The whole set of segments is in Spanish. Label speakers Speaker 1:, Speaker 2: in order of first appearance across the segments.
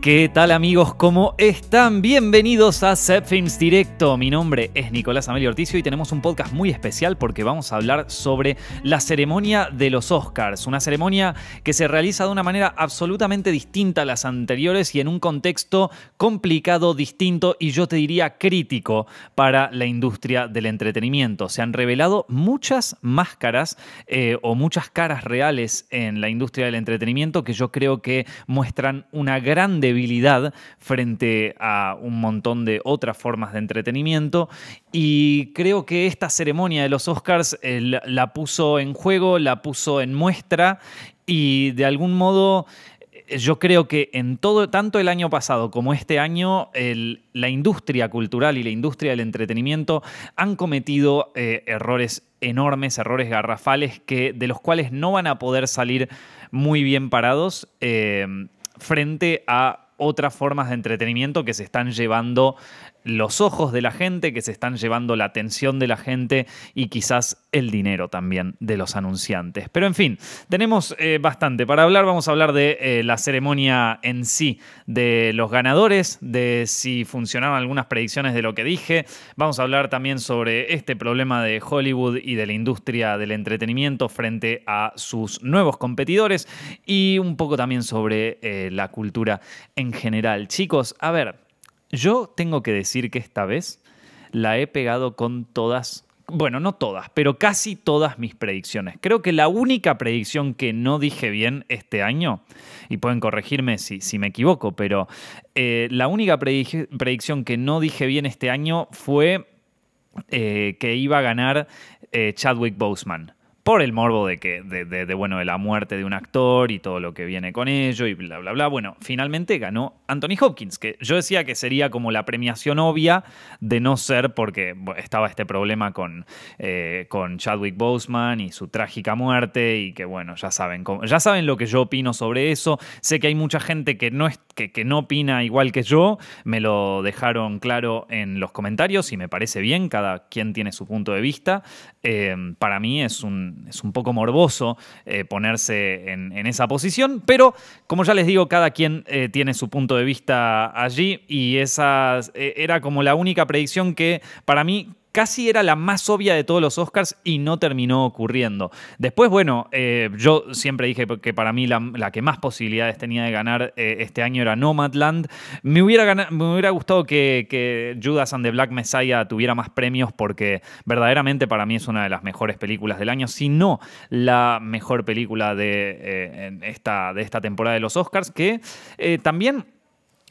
Speaker 1: ¿Qué tal amigos? ¿Cómo están? Bienvenidos a Set Films Directo. Mi nombre es Nicolás Amelio Ortizio y tenemos un podcast muy especial porque vamos a hablar sobre la ceremonia de los Oscars, una ceremonia que se realiza de una manera absolutamente distinta a las anteriores y en un contexto complicado, distinto y yo te diría crítico para la industria del entretenimiento. Se han revelado muchas máscaras eh, o muchas caras reales en la industria del entretenimiento que yo creo que muestran una grande debilidad frente a un montón de otras formas de entretenimiento. Y creo que esta ceremonia de los Oscars eh, la puso en juego, la puso en muestra y de algún modo yo creo que en todo, tanto el año pasado como este año, la industria cultural y la industria del entretenimiento han cometido eh, errores enormes, errores garrafales, que, de los cuales no van a poder salir muy bien parados eh, frente a otras formas de entretenimiento que se están llevando los ojos de la gente, que se están llevando la atención de la gente y quizás el dinero también de los anunciantes. Pero en fin, tenemos eh, bastante para hablar. Vamos a hablar de eh, la ceremonia en sí, de los ganadores, de si funcionaron algunas predicciones de lo que dije. Vamos a hablar también sobre este problema de Hollywood y de la industria del entretenimiento frente a sus nuevos competidores y un poco también sobre eh, la cultura en general. Chicos, a ver. Yo tengo que decir que esta vez la he pegado con todas, bueno, no todas, pero casi todas mis predicciones. Creo que la única predicción que no dije bien este año, y pueden corregirme si, me equivoco, pero eh, la única predicción que no dije bien este año fue eh, que iba a ganar eh, Chadwick Boseman por el morbo de que, de, bueno, de la muerte de un actor y todo lo que viene con ello y bla, bla, bla. Bueno, finalmente ganó Anthony Hopkins, que yo decía que sería como la premiación obvia de no ser porque estaba este problema con, eh, con Chadwick Boseman y su trágica muerte y que, bueno, ya saben, ya saben lo que yo opino sobre eso. Sé que hay mucha gente que no, no opina igual que yo, me lo dejaron claro en los comentarios y me parece bien, cada quien tiene su punto de vista. Eh, para mí es un es un poco morboso eh, ponerse en, esa posición, pero como ya les digo, cada quien eh, tiene su punto de vista allí y esa eh, era como la única predicción que para mí casi era la más obvia de todos los Oscars y no terminó ocurriendo. Después, bueno, eh, yo siempre dije que para mí la, que más posibilidades tenía de ganar eh, este año era Nomadland. Me hubiera, gustado que, Judas and the Black Messiah tuviera más premios porque verdaderamente para mí es una de las mejores películas del año, si no la mejor película de, eh, esta, de esta temporada de los Oscars, que también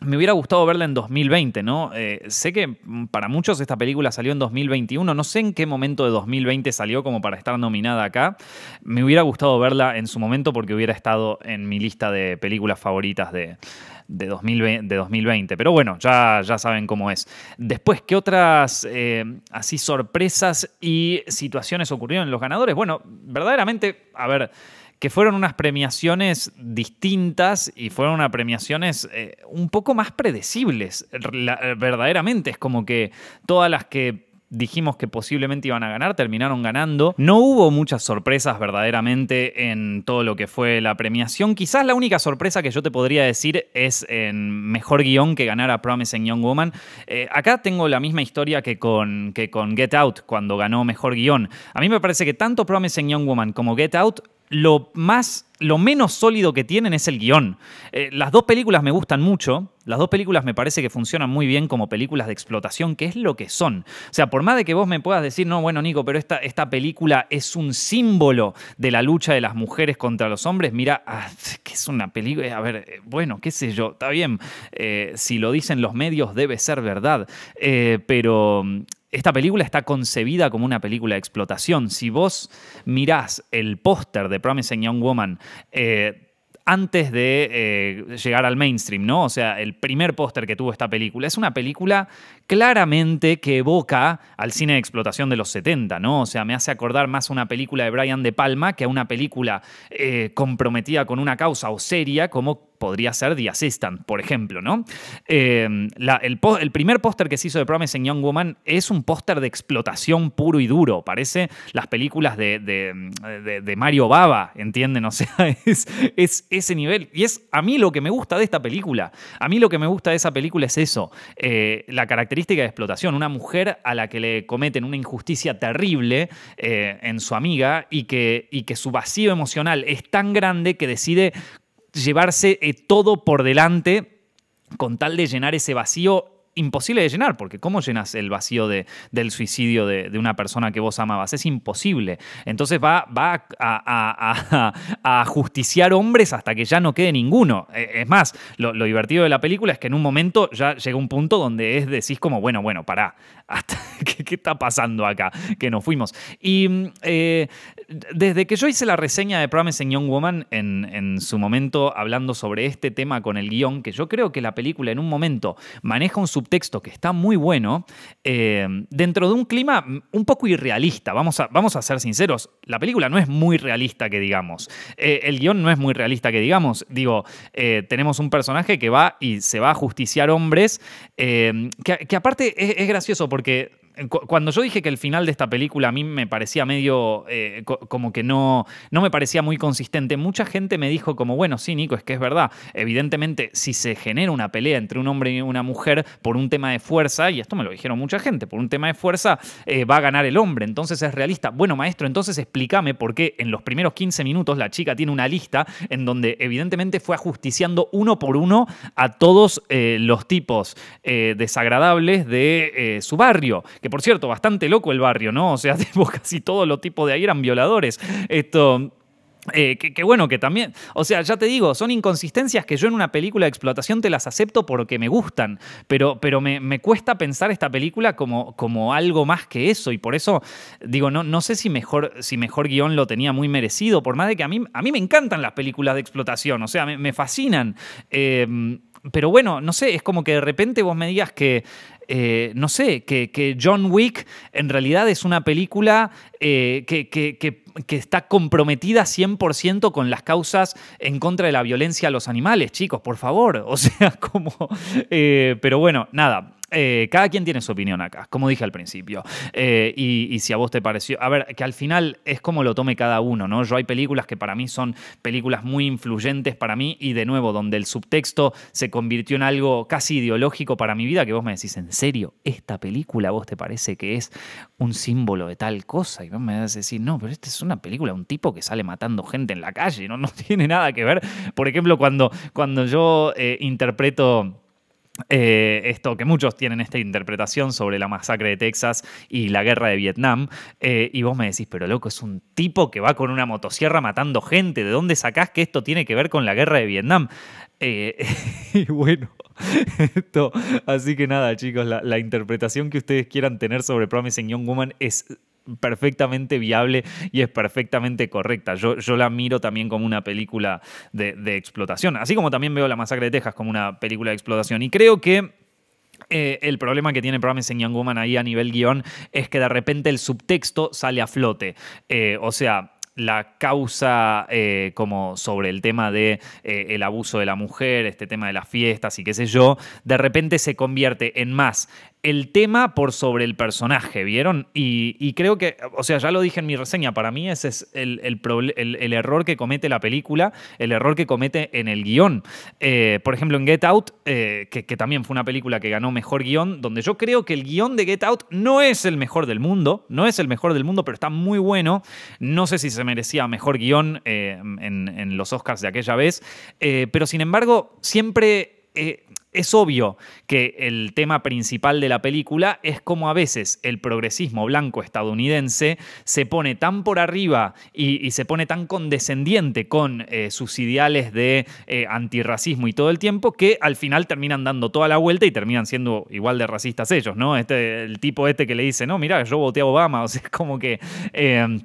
Speaker 1: me hubiera gustado verla en 2020, ¿no? Eh, sé que para muchos esta película salió en 2021, no sé en qué momento de 2020 salió como para estar nominada acá. Me hubiera gustado verla en su momento porque hubiera estado en mi lista de películas favoritas de, 2020, Pero bueno, ya, ya saben cómo es. Después, ¿qué otras eh, así sorpresas y situaciones ocurrieron en los ganadores? Bueno, verdaderamente, a ver que fueron unas premiaciones distintas y fueron unas premiaciones eh, un poco más predecibles, eh, verdaderamente. Es como que todas las que dijimos que posiblemente iban a ganar, terminaron ganando. No hubo muchas sorpresas verdaderamente en todo lo que fue la premiación. Quizás la única sorpresa que yo te podría decir es en mejor guión que ganara Promising Young Woman. Eh, acá tengo la misma historia que con, que con Get Out cuando ganó mejor guión. A mí me parece que tanto Promising Young Woman como Get Out lo más lo menos sólido que tienen es el guión. Eh, las dos películas me gustan mucho, las dos películas me parece que funcionan muy bien como películas de explotación, que es lo que son. O sea, por más de que vos me puedas decir, no, bueno, Nico, pero esta, esta película es un símbolo de la lucha de las mujeres contra los hombres, mira, ah, que es una película, a ver, eh, bueno, qué sé yo, está bien, eh, si lo dicen los medios debe ser verdad, pero esta película está concebida como una película de explotación. Si vos mirás el póster de Promising Young Woman, eh, antes de eh, llegar al mainstream, ¿no? O sea, el primer póster que tuvo esta película. Es una película claramente que evoca al cine de explotación de los 70, ¿no? O sea, me hace acordar más a una película de Brian De Palma que a una película eh, comprometida con una causa o seria como podría ser The Assistant, por ejemplo, ¿no? Eh, el, primer póster que se hizo de Promising Young Woman es un póster de explotación puro y duro. Parece las películas de, Mario Baba, ¿entienden? O sea, es, ese nivel. Y es a mí lo que me gusta de esta película. A mí lo que me gusta de esa película es eso, eh, la característica de explotación. Una mujer a la que le cometen una injusticia terrible eh, en su amiga y que, y que su vacío emocional es tan grande que decide llevarse eh, todo por delante con tal de llenar ese vacío imposible de llenar, porque ¿cómo llenas el vacío de, del suicidio de, una persona que vos amabas? Es imposible. Entonces va, va a, justiciar hombres hasta que ya no quede ninguno. Eh, es más, lo, divertido de la película es que en un momento ya llega un punto donde es decís como, bueno, bueno, pará, ¿qué, está pasando acá? Que nos fuimos. Y mm, eh, desde que yo hice la reseña de Promising Young Woman en, su momento hablando sobre este tema con el guión, que yo creo que la película en un momento maneja un subtexto que está muy bueno, eh, dentro de un clima un poco irrealista, vamos a, vamos a ser sinceros, la película no es muy realista que digamos, eh, el guión no es muy realista que digamos, digo, tenemos un personaje que va y se va a justiciar hombres, que, aparte es, gracioso porque cuando yo dije que el final de esta película a mí me parecía medio eh, como que no, no me parecía muy consistente, mucha gente me dijo como, bueno, sí, Nico, es que es verdad. Evidentemente, si se genera una pelea entre un hombre y una mujer por un tema de fuerza, y esto me lo dijeron mucha gente, por un tema de fuerza eh, va a ganar el hombre, entonces es realista. Bueno, maestro, entonces explícame por qué en los primeros 15 minutos la chica tiene una lista en donde evidentemente fue ajusticiando uno por uno a todos eh, los tipos desagradables de su barrio por cierto, bastante loco el barrio, ¿no? O sea, casi todos los tipos de ahí eran violadores. Esto, eh, que, bueno, que también, o sea, ya te digo, son inconsistencias que yo en una película de explotación te las acepto porque me gustan, pero, pero me, cuesta pensar esta película como, como, algo más que eso y por eso digo, no, no sé si mejor, si mejor guión lo tenía muy merecido, por más de que a mí, a mí me encantan las películas de explotación, o sea, me, fascinan. Eh, pero bueno, no sé, es como que de repente vos me digas que, eh, no sé, que, John Wick en realidad es una película eh, que, que, que, está comprometida 100% con las causas en contra de la violencia a los animales, chicos, por favor. O sea, como... Eh, pero bueno, nada, eh, cada quien tiene su opinión acá, como dije al principio. Eh, y, si a vos te pareció. A ver, que al final es como lo tome cada uno, ¿no? Yo hay películas que para mí son películas muy influyentes para mí y de nuevo, donde el subtexto se convirtió en algo casi ideológico para mi vida, que vos me decís, ¿en serio? ¿Esta película a vos te parece que es un símbolo de tal cosa? Y vos me vas a decir, no, pero esta es una película, un tipo que sale matando gente en la calle, ¿no? No tiene nada que ver. Por ejemplo, cuando, cuando yo eh, interpreto eh, esto que muchos tienen esta interpretación sobre la masacre de Texas y la guerra de Vietnam, eh, y vos me decís, pero loco, es un tipo que va con una motosierra matando gente, ¿de dónde sacás que esto tiene que ver con la guerra de Vietnam? Eh, y bueno, esto, así que nada, chicos, la, la, interpretación que ustedes quieran tener sobre Promising Young Woman es perfectamente viable y es perfectamente correcta. Yo, yo la miro también como una película de, explotación, así como también veo La Masacre de Texas como una película de explotación. Y creo que... Eh, el problema que tiene Promising Young Woman ahí a nivel guión es que de repente el subtexto sale a flote. Eh, o sea, la causa eh, como sobre el tema de el abuso de la mujer, este tema de las fiestas y qué sé yo, de repente se convierte en más el tema por sobre el personaje, ¿vieron? Y, creo que, o sea, ya lo dije en mi reseña, para mí ese es el, error que comete la película, el error que comete en el guión. Eh, por ejemplo, en Get Out, eh, que, también fue una película que ganó mejor guión, donde yo creo que el guión de Get Out no es el mejor del mundo, no es el mejor del mundo, pero está muy bueno. No sé si se merecía mejor guión eh, en, en, los Oscars de aquella vez, pero sin embargo, siempre eh, es obvio que el tema principal de la película es cómo a veces el progresismo blanco estadounidense se pone tan por arriba y, se pone tan condescendiente con eh, sus ideales de eh, antirracismo y todo el tiempo que al final terminan dando toda la vuelta y terminan siendo igual de racistas ellos, ¿no? Este, el tipo este que le dice, no, mira, yo voté a Obama, o sea, es como que... Em,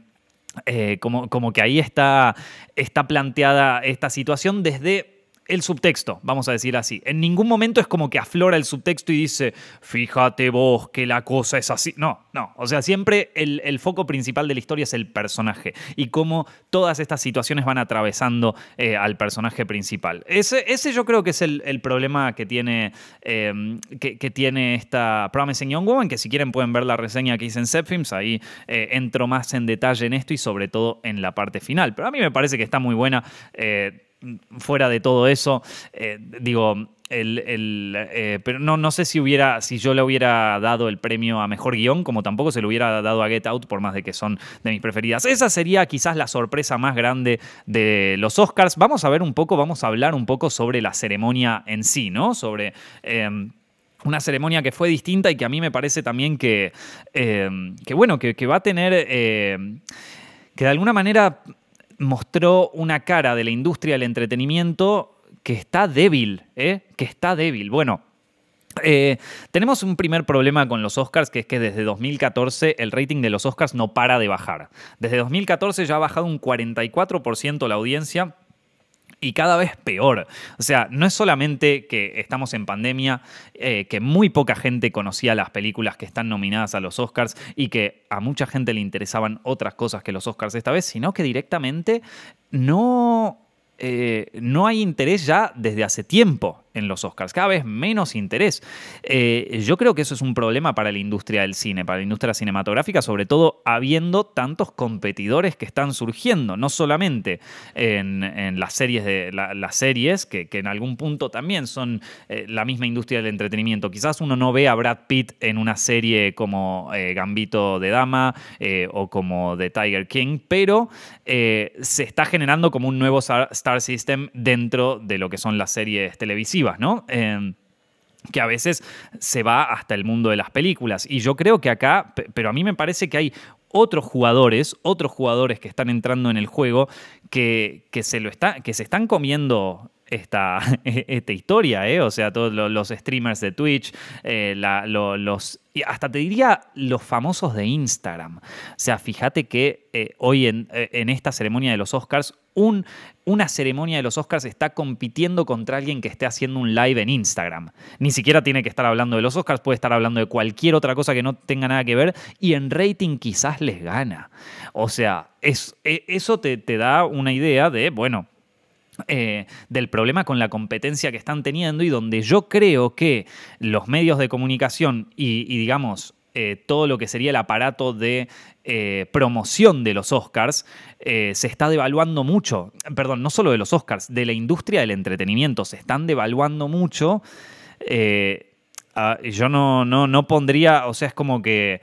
Speaker 1: como, como, que ahí está, está planteada esta situación desde el subtexto, vamos a decir así. En ningún momento es como que aflora el subtexto y dice, fíjate vos que la cosa es así. No, no. O sea, siempre el, foco principal de la historia es el personaje y cómo todas estas situaciones van atravesando eh, al personaje principal. Ese, ese, yo creo que es el, problema que tiene, em, que, tiene esta Promising Young Woman, que si quieren pueden ver la reseña que hice en Zepfilms, ahí eh, entro más en detalle en esto y sobre todo en la parte final. Pero a mí me parece que está muy buena eh, fuera de todo eso, eh, digo, el, eh, pero no, no sé si hubiera, si yo le hubiera dado el premio a mejor guión, como tampoco se le hubiera dado a Get Out, por más de que son de mis preferidas. Esa sería quizás la sorpresa más grande de los Oscars. Vamos a ver un poco, vamos a hablar un poco sobre la ceremonia en sí, ¿no? Sobre. Em, una ceremonia que fue distinta y que a mí me parece también que, em, que bueno, que, va a tener, eh, que de alguna manera mostró una cara de la industria del entretenimiento que está débil, ¿eh? que está débil. Bueno, eh, tenemos un primer problema con los Oscars, que es que desde 2014 el rating de los Oscars no para de bajar. Desde 2014 ya ha bajado un 44% la audiencia y cada vez peor. O sea, no es solamente que estamos en pandemia, eh, que muy poca gente conocía las películas que están nominadas a los Oscars y que a mucha gente le interesaban otras cosas que los Oscars esta vez, sino que directamente no, eh, no hay interés ya desde hace tiempo en los Oscars, cada vez menos interés. Eh, yo creo que eso es un problema para la industria del cine, para la industria cinematográfica, sobre todo habiendo tantos competidores que están surgiendo, no solamente en, las series, las series que, en algún punto también son eh, la misma industria del entretenimiento. Quizás uno no ve a Brad Pitt en una serie como eh, Gambito de Dama o como The Tiger King, pero se está generando como un nuevo Star System dentro de lo que son las series televisivas ¿no? Em, que a veces se va hasta el mundo de las películas. Y yo creo que acá, pero a mí me parece que hay otros jugadores, otros jugadores que están entrando en el juego, que, se, lo está, que se están comiendo esta, e-, esta historia, ¿eh? O sea, todos los streamers de Twitch, eh, hasta te diría los famosos de Instagram. O sea, fíjate que eh, hoy en, en, esta ceremonia de los Oscars, una ceremonia de los Oscars está compitiendo contra alguien que esté haciendo un live en Instagram. Ni siquiera tiene que estar hablando de los Oscars, puede estar hablando de cualquier otra cosa que no tenga nada que ver y en rating quizás les gana. O sea, e, eso te, te da una idea de, bueno, eh, del problema con la competencia que están teniendo y donde yo creo que los medios de comunicación y, digamos, eh, todo lo que sería el aparato de eh, promoción de los Oscars se está devaluando mucho. Perdón, no solo de los Oscars, de la industria del entretenimiento se están devaluando mucho. yo no, no, no, pondría, o sea, es como que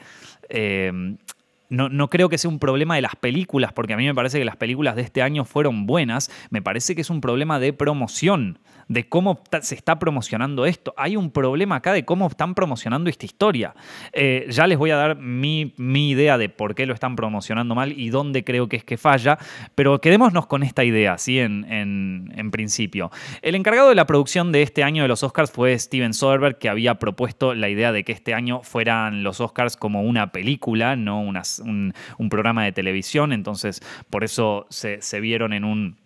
Speaker 1: no, no, creo que sea un problema de las películas, porque a mí me parece que las películas de este año fueron buenas, me parece que es un problema de promoción de cómo se está promocionando esto. Hay un problema acá de cómo están promocionando esta historia. Eh, ya les voy a dar mi, idea de por qué lo están promocionando mal y dónde creo que es que falla, pero quedémonos con esta idea, ¿sí? En, en, en principio. El encargado de la producción de este año de los Oscars fue Steven Soderbergh, que había propuesto la idea de que este año fueran los Oscars como una película, no una, un, programa de televisión. Entonces, por eso se vieron en un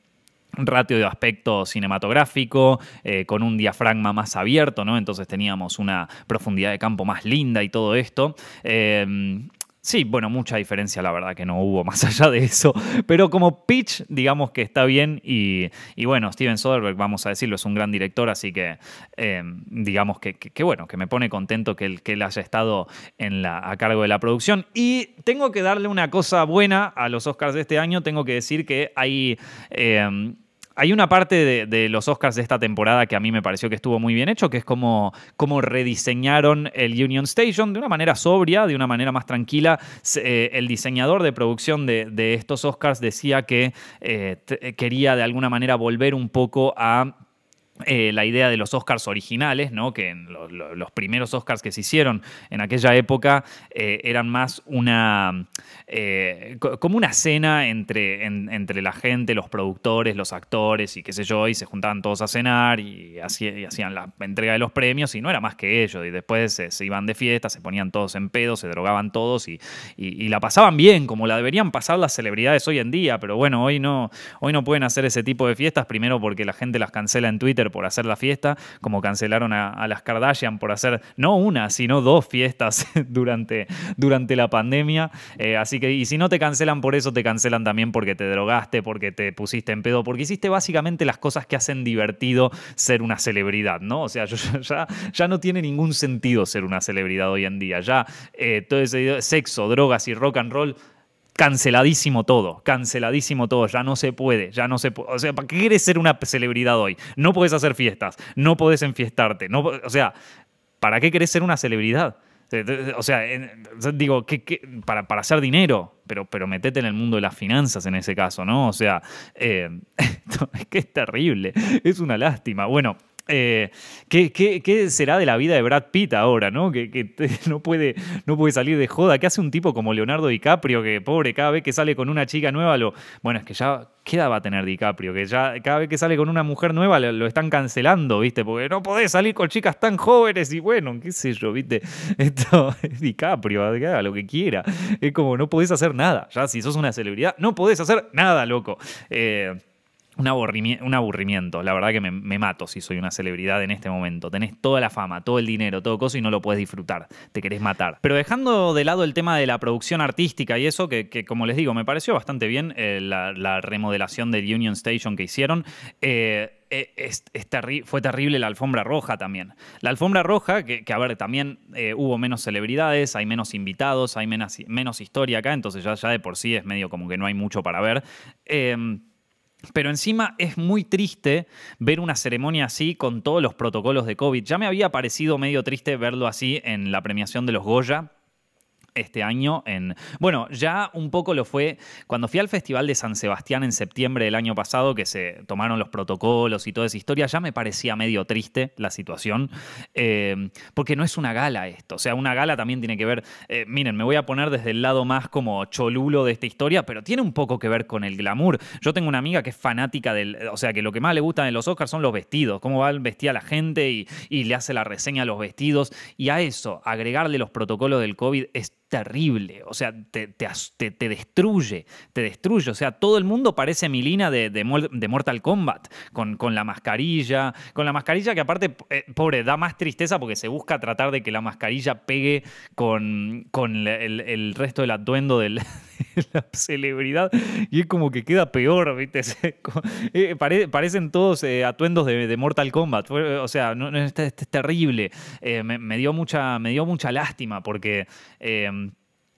Speaker 1: ratio de aspecto cinematográfico, eh, con un diafragma más abierto, ¿no? Entonces teníamos una profundidad de campo más linda y todo esto. Em, sí, bueno, mucha diferencia la verdad que no hubo más allá de eso, pero como pitch digamos que está bien y, bueno, Steven Soderbergh, vamos a decirlo, es un gran director, así que em, digamos que, bueno, que me pone contento que él, haya estado a cargo de la producción. Y tengo que darle una cosa buena a los Oscars de este año, tengo que decir que hay... Em, hay una parte de, los Oscars de esta temporada que a mí me pareció que estuvo muy bien hecho, que es como, rediseñaron el Union Station de una manera sobria, de una manera más tranquila. Eh, el diseñador de producción de, estos Oscars decía que eh, quería de alguna manera volver un poco a eh, la idea de los Oscars originales, que los primeros Oscars que se hicieron en aquella época eh, eran más una, eh, como una cena entre, la gente, los productores, los actores y qué sé yo, y se juntaban todos a cenar y, hacían, la entrega de los premios y no era más que ello, y después se, iban de fiesta, se ponían todos en pedo, se drogaban todos y, y, la pasaban bien, como la deberían pasar las celebridades hoy en día, pero bueno, hoy no, hoy no pueden hacer ese tipo de fiestas, primero porque la gente las cancela en Twitter, por hacer la fiesta, como cancelaron a, las Kardashian por hacer no una, sino dos fiestas durante, durante la pandemia. Eh, así que, y si no te cancelan por eso, te cancelan también porque te drogaste, porque te pusiste en pedo, porque hiciste básicamente las cosas que hacen divertido ser una celebridad, ¿no? O sea, ya, ya no tiene ningún sentido ser una celebridad hoy en día. Ya eh, todo ese sexo, drogas y rock and roll canceladísimo todo, canceladísimo todo, ya no se puede, ya no se puede. O sea, ¿para qué quieres ser una celebridad hoy? No puedes hacer fiestas, no podés enfiestarte, no, o sea, ¿para qué querés ser una celebridad? O sea, eh, digo, Para, para, hacer dinero, pero, pero metete en el mundo de las finanzas en ese caso, ¿no? O sea, eh, es que es terrible, es una lástima. Bueno, eh, ¿qué, será de la vida de Brad Pitt ahora, no? Que, no, puede, no puede salir de joda. ¿Qué hace un tipo como Leonardo DiCaprio, que pobre, cada vez que sale con una chica nueva lo. Bueno, es que ya. ¿Qué edad va a tener DiCaprio? Que ya cada vez que sale con una mujer nueva lo, están cancelando, ¿viste? Porque no podés salir con chicas tan jóvenes y bueno, qué sé yo, ¿viste? Esto es DiCaprio, haga lo que quiera. Es como no podés hacer nada. Ya si sos una celebridad, no podés hacer nada, loco. Eh un, un aburrimiento. La verdad que me, mato si soy una celebridad en este momento. Tenés toda la fama, todo el dinero, todo eso y no lo puedes disfrutar. Te querés matar. Pero dejando de lado el tema de la producción artística y eso, que, como les digo, me pareció bastante bien eh, la, remodelación del Union Station que hicieron. Eh, eh, fue terrible la alfombra roja también. La alfombra roja, que, a ver, también hubo menos celebridades, hay menos invitados, hay menos, historia acá, entonces ya, ya, de por sí es medio como que no hay mucho para ver. Em, pero encima es muy triste ver una ceremonia así con todos los protocolos de COVID. Ya me había parecido medio triste verlo así en la premiación de los Goya, este año en... Bueno, ya un poco lo fue cuando fui al Festival de San Sebastián en septiembre del año pasado, que se tomaron los protocolos y toda esa historia, ya me parecía medio triste la situación, eh, porque no es una gala esto, o sea, una gala también tiene que ver, eh, miren, me voy a poner desde el lado más como cholulo de esta historia, pero tiene un poco que ver con el glamour. Yo tengo una amiga que es fanática del, o sea, que lo que más le gusta de los Oscars son los vestidos, cómo va vestía la gente y, y le hace la reseña a los vestidos, y a eso, agregarle los protocolos del COVID es terrible, o sea, te, te, destruye, te destruye, o sea, todo el mundo parece Milina de, de, Mortal Kombat, con, con, la mascarilla, con la mascarilla que aparte, eh, pobre, da más tristeza porque se busca tratar de que la mascarilla pegue con, con el, el, resto del atuendo del, la celebridad y es como que queda peor, ¿viste? Eh, parecen todos eh, atuendos de, Mortal Kombat, o sea, no, es, terrible. Eh, dio mucha, me dio mucha lástima porque...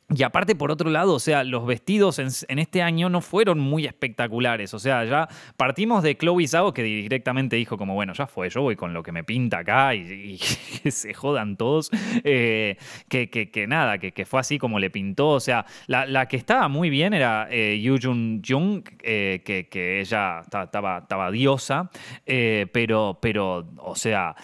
Speaker 1: Y aparte, por otro lado, o sea, los vestidos en, este año no fueron muy espectaculares. O sea, ya partimos de Chloe Zhao, que directamente dijo como, bueno, ya fue, yo voy con lo que me pinta acá y, se jodan todos. Eh, que, que, nada, que, fue así como le pintó. O sea, la, que estaba muy bien era eh, Yu Jun Jung, eh, que, ella estaba, estaba, diosa, eh, pero, pero, o sea,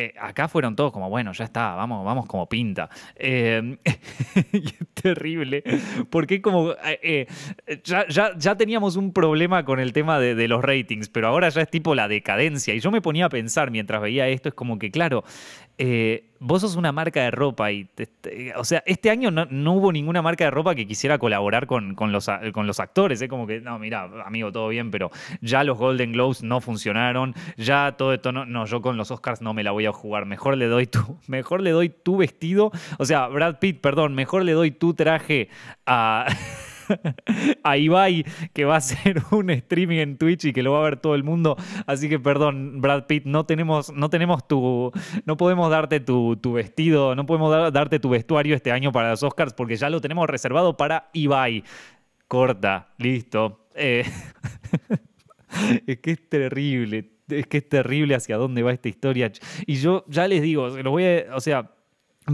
Speaker 1: eh, acá fueron todos como, bueno, ya está, vamos, vamos como pinta. Em, terrible, porque como eh, eh, ya, ya, teníamos un problema con el tema de, los ratings, pero ahora ya es tipo la decadencia. Y yo me ponía a pensar mientras veía esto, es como que, claro, vos sos una marca de ropa y, o sea, este año no, hubo ninguna marca de ropa que quisiera colaborar con, los, con los actores. ¿eh? como que, no, mira, amigo, todo bien, pero ya los Golden Globes no funcionaron, ya todo esto, no, no, yo con los Oscars no me la voy a jugar, mejor le doy tu, mejor le doy tu vestido, o sea, Brad Pitt, perdón, mejor le doy tu traje a... a Ibai, que va a hacer un streaming en Twitch y que lo va a ver todo el mundo. Así que perdón, Brad Pitt, no tenemos, no tenemos tu. No podemos darte tu, vestido, no podemos darte tu vestuario este año para los Oscars porque ya lo tenemos reservado para Ibai. Corta, listo. Eh, es que es terrible, es que es terrible hacia dónde va esta historia. Y yo ya les digo, se los voy a. O sea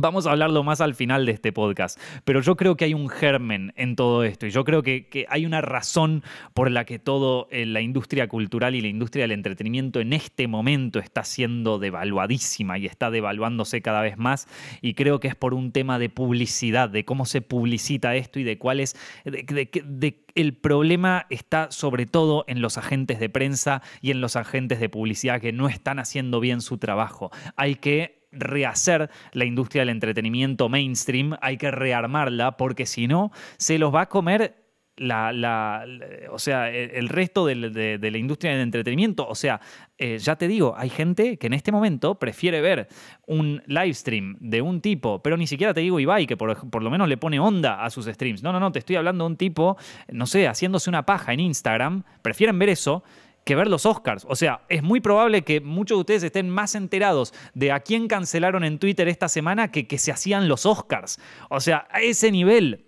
Speaker 1: Vamos a hablarlo más al final de este podcast, pero yo creo que hay un germen en todo esto y yo creo que, hay una razón por la que toda en eh, la industria cultural y la industria del entretenimiento en este momento está siendo devaluadísima y está devaluándose cada vez más y creo que es por un tema de publicidad, de cómo se publicita esto y de cuál es, de, el problema está sobre todo en los agentes de prensa y en los agentes de publicidad que no están haciendo bien su trabajo. Hay que rehacer la industria del entretenimiento mainstream, hay que rearmarla porque si no, se los va a comer la, la, o sea, el, resto de, la industria del entretenimiento. O sea, eh, ya te digo, hay gente que en este momento prefiere ver un livestream de un tipo, pero ni siquiera te digo Ibai, que por, lo menos le pone onda a sus streams. No, no, no, te estoy hablando de un tipo, no sé, haciéndose una paja en Instagram, prefieren ver eso que ver los Oscars. O sea, es muy probable que muchos de ustedes estén más enterados de a quién cancelaron en Twitter esta semana que que se hacían los Oscars. O sea, a ese nivel.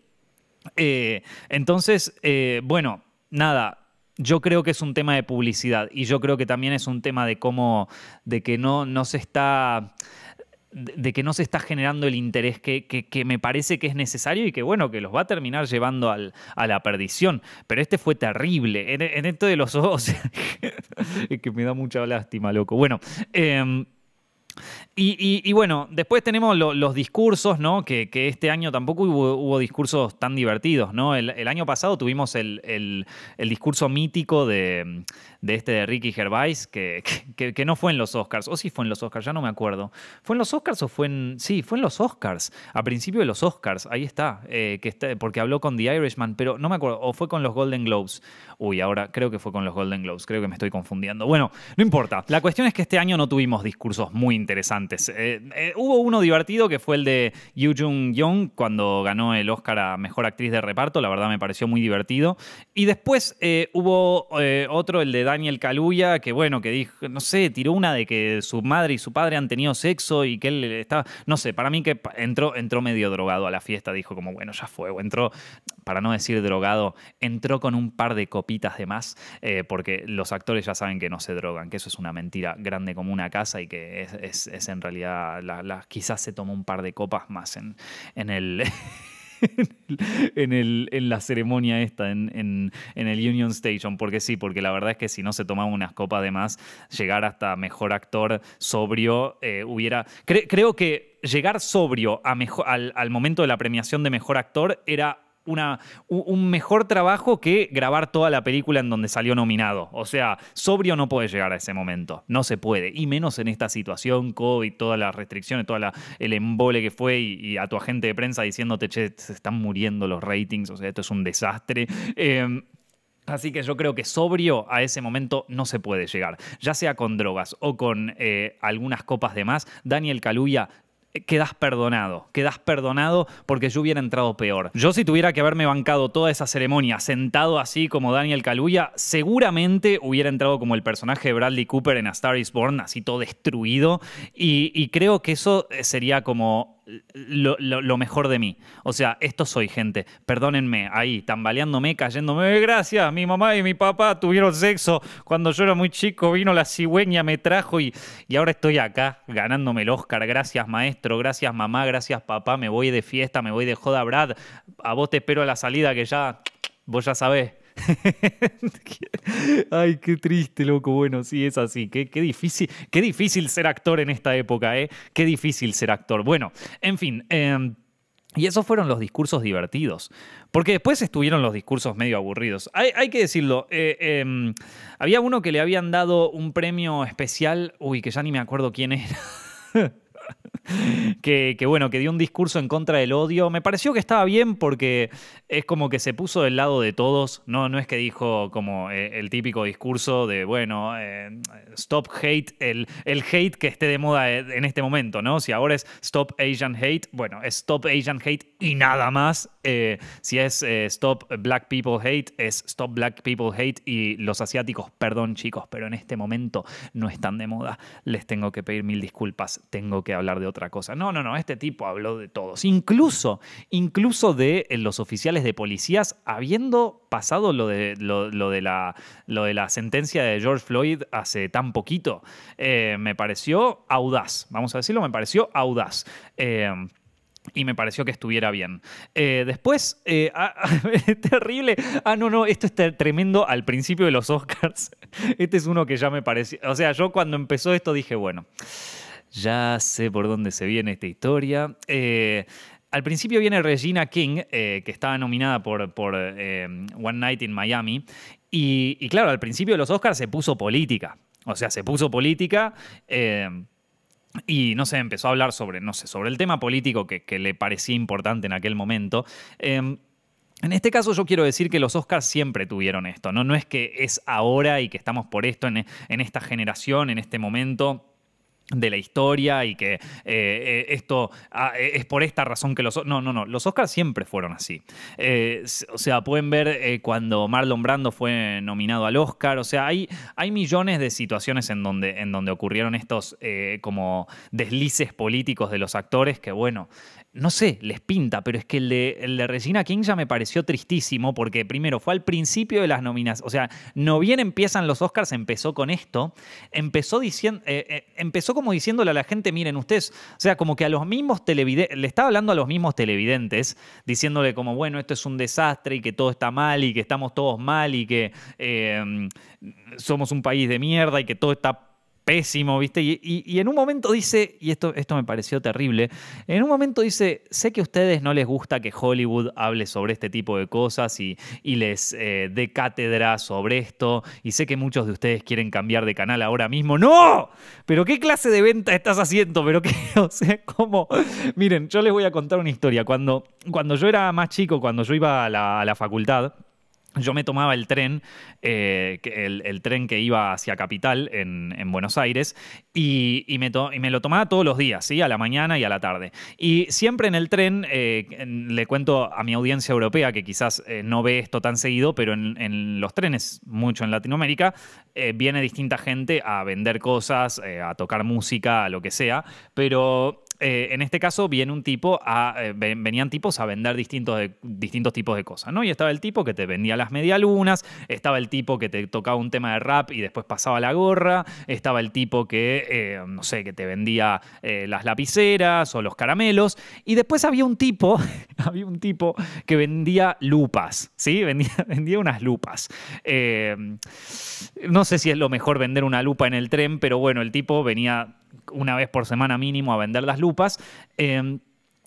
Speaker 1: Eh, entonces, eh, bueno, nada. Yo creo que es un tema de publicidad y yo creo que también es un tema de cómo, de que no, no se está de, que no se está generando el interés que, me parece que es necesario y que bueno, que los va a terminar llevando a la perdición. Pero este fue terrible. En, esto de los ojos, que me da mucha lástima, loco. Bueno. Em, y, bueno, después tenemos los discursos, ¿no? Que, este año tampoco hubo, discursos tan divertidos, ¿no? El, año pasado tuvimos el, discurso mítico de, este de Ricky Gervais, que, no fue en los Oscars. O sí fue en los Oscars, ya no me acuerdo. ¿Fue en los Oscars o fue en. Sí, fue en los Oscars. A principio de los Oscars, ahí está. Eh, que está porque habló con The Irishman, pero no me acuerdo. O fue con los Golden Globes. Uy, ahora creo que fue con los Golden Globes. Creo que me estoy confundiendo. Bueno, no importa. La cuestión es que este año no tuvimos discursos muy interesantes. Eh, eh, hubo uno divertido que fue el de Yoo Jung Young cuando ganó el Oscar a Mejor Actriz de Reparto, la verdad me pareció muy divertido. Y después eh, hubo otro, el de Daniel Kaluuya, que bueno, que dijo, no sé, tiró una de que su madre y su padre han tenido sexo y que él estaba, no sé, para mí que entró, entró medio drogado a la fiesta, dijo como, bueno, ya fue, o entró, para no decir drogado, entró con un par de copitas de más, eh, porque los actores ya saben que no se drogan, que eso es una mentira grande como una casa y que es, en realidad, la, quizás se tomó un par de copas más en, en el... en, el, en, la ceremonia esta, en, el Union Station, porque sí, porque la verdad es que si no se tomaba unas copas de más, llegar hasta mejor actor sobrio eh, hubiera... creo que llegar sobrio a mejor, al momento de la premiación de mejor actor era un mejor trabajo que grabar toda la película en donde salió nominado. O sea, sobrio no puede llegar a ese momento. No se puede. Y menos en esta situación, COVID, todas las restricciones, todo el embole que fue y, a tu agente de prensa diciéndote, che, se están muriendo los ratings. O sea, esto es un desastre. Em, así que yo creo que sobrio a ese momento no se puede llegar, ya sea con drogas o con eh, algunas copas de más. Daniel Caluya quedas perdonado, quedas perdonado porque yo hubiera entrado peor. Yo si tuviera que haberme bancado toda esa ceremonia sentado así como Daniel Caluya, seguramente hubiera entrado como el personaje de Bradley Cooper en A Star is Born, así todo destruido, y creo que eso eh, sería como lo, mejor de mí. O sea, esto soy, gente. Perdónenme, ahí, tambaleándome, cayéndome. Eh, gracias, mi mamá y mi papá tuvieron sexo. Cuando yo era muy chico vino la cigüeña, me trajo y, y ahora estoy acá ganándome el Oscar. Gracias, maestro. Gracias, mamá. Gracias, papá. Me voy de fiesta, me voy de joda, Brad. A vos te espero a la salida que ya, vos ya sabés. Ay, qué triste, loco. Bueno, sí, es así. Qué, difícil, qué difícil ser actor en esta época, ¿eh? Qué difícil ser actor. Bueno, en fin. Em, y esos fueron los discursos divertidos. Porque después estuvieron los discursos medio aburridos. Hay, que decirlo. Eh, em, había uno que le habían dado un premio especial. Uy, que ya ni me acuerdo quién era. que, bueno, que dio un discurso en contra del odio. Me pareció que estaba bien porque es como que se puso del lado de todos, no, no es que dijo como eh, el típico discurso de, bueno, eh, stop hate, el, el hate que esté de moda eh, en este momento, ¿no? Si ahora es stop Asian hate, bueno, es stop Asian hate y nada más. si es stop black people hate, es stop black people hate y los asiáticos, perdón chicos, pero en este momento no están de moda. Les tengo que pedir mil disculpas, tengo que hablar de otra cosa. No, no, no, este tipo habló de todos. Incluso, incluso de eh, los oficiales de policías, habiendo pasado lo de, lo, de, la, lo de la sentencia de George Floyd hace tan poquito. Eh, me pareció audaz, vamos a decirlo, me pareció audaz. Eh, y me pareció que estuviera bien. después, ah, terrible. Ah, no, no, esto está tremendo al principio de los Oscars. Este es uno que ya me pareció. O sea, yo cuando empezó esto dije, bueno. Ya sé por dónde se viene esta historia. Eh, al principio viene Regina King, eh, que estaba nominada por, eh, One Night in Miami. Y, claro, al principio de los Oscars se puso política. O sea, se puso política. Y no se empezó a hablar sobre, no sé, sobre el tema político que, le parecía importante en aquel momento. en este caso yo quiero decir que los Oscars siempre tuvieron esto, ¿no? No es que es ahora y que estamos por esto, en, en esta generación, en este momento de la historia y que eh, eh, esto ah, eh, es por esta razón que los... No, no, no, los Oscars siempre fueron así. o sea, pueden ver cuando Marlon Brando fue nominado al Oscar, o sea, hay, hay millones de situaciones en donde, en donde ocurrieron estos como deslices políticos de los actores que, bueno, no sé, les pinta, pero es que el de, Regina King ya me pareció tristísimo porque primero fue al principio de las nominaciones, o sea, no bien empiezan los Oscars, empezó con esto, empezó diciendo, empezó como diciéndole a la gente, miren ustedes, o sea, como que a los mismos televidentes, le estaba hablando a los mismos televidentes, diciéndole como, bueno, esto es un desastre y que todo está mal y que estamos todos mal y que eh, somos un país de mierda y que todo está pésimo, ¿viste? Y, en un momento dice, y esto, esto me pareció terrible, en un momento dice, sé que a ustedes no les gusta que Hollywood hable sobre este tipo de cosas y, les eh, dé cátedra sobre esto, y sé que muchos de ustedes quieren cambiar de canal ahora mismo. ¡No! Pero qué clase de venta estás haciendo, pero qué, o sea, cómo. miren, yo les voy a contar una historia. Cuando, cuando yo era más chico, cuando yo iba a la facultad, yo me tomaba el tren, eh, el, tren que iba hacia Capital en, Buenos Aires, y, me lo tomaba todos los días, ¿sí? a la mañana y a la tarde. Y siempre en el tren, eh, le cuento a mi audiencia europea, que quizás eh, no ve esto tan seguido, pero en, en los trenes, mucho en Latinoamérica, viene distinta gente a vender cosas, a tocar música, a lo que sea, pero eh, en este caso viene un tipo eh, venían tipos a vender distintos, distintos tipos de cosas, ¿no? Y estaba el tipo que te vendía las medialunas, estaba el tipo que te tocaba un tema de rap y después pasaba la gorra, estaba el tipo que, eh, no sé, que te vendía las lapiceras o los caramelos, y después había un tipo, había un tipo que vendía lupas, ¿sí? Vendía, vendía unas lupas. no sé si es lo mejor vender una lupa en el tren, pero bueno, el tipo venía una vez por semana mínimo a vender las lupas Em,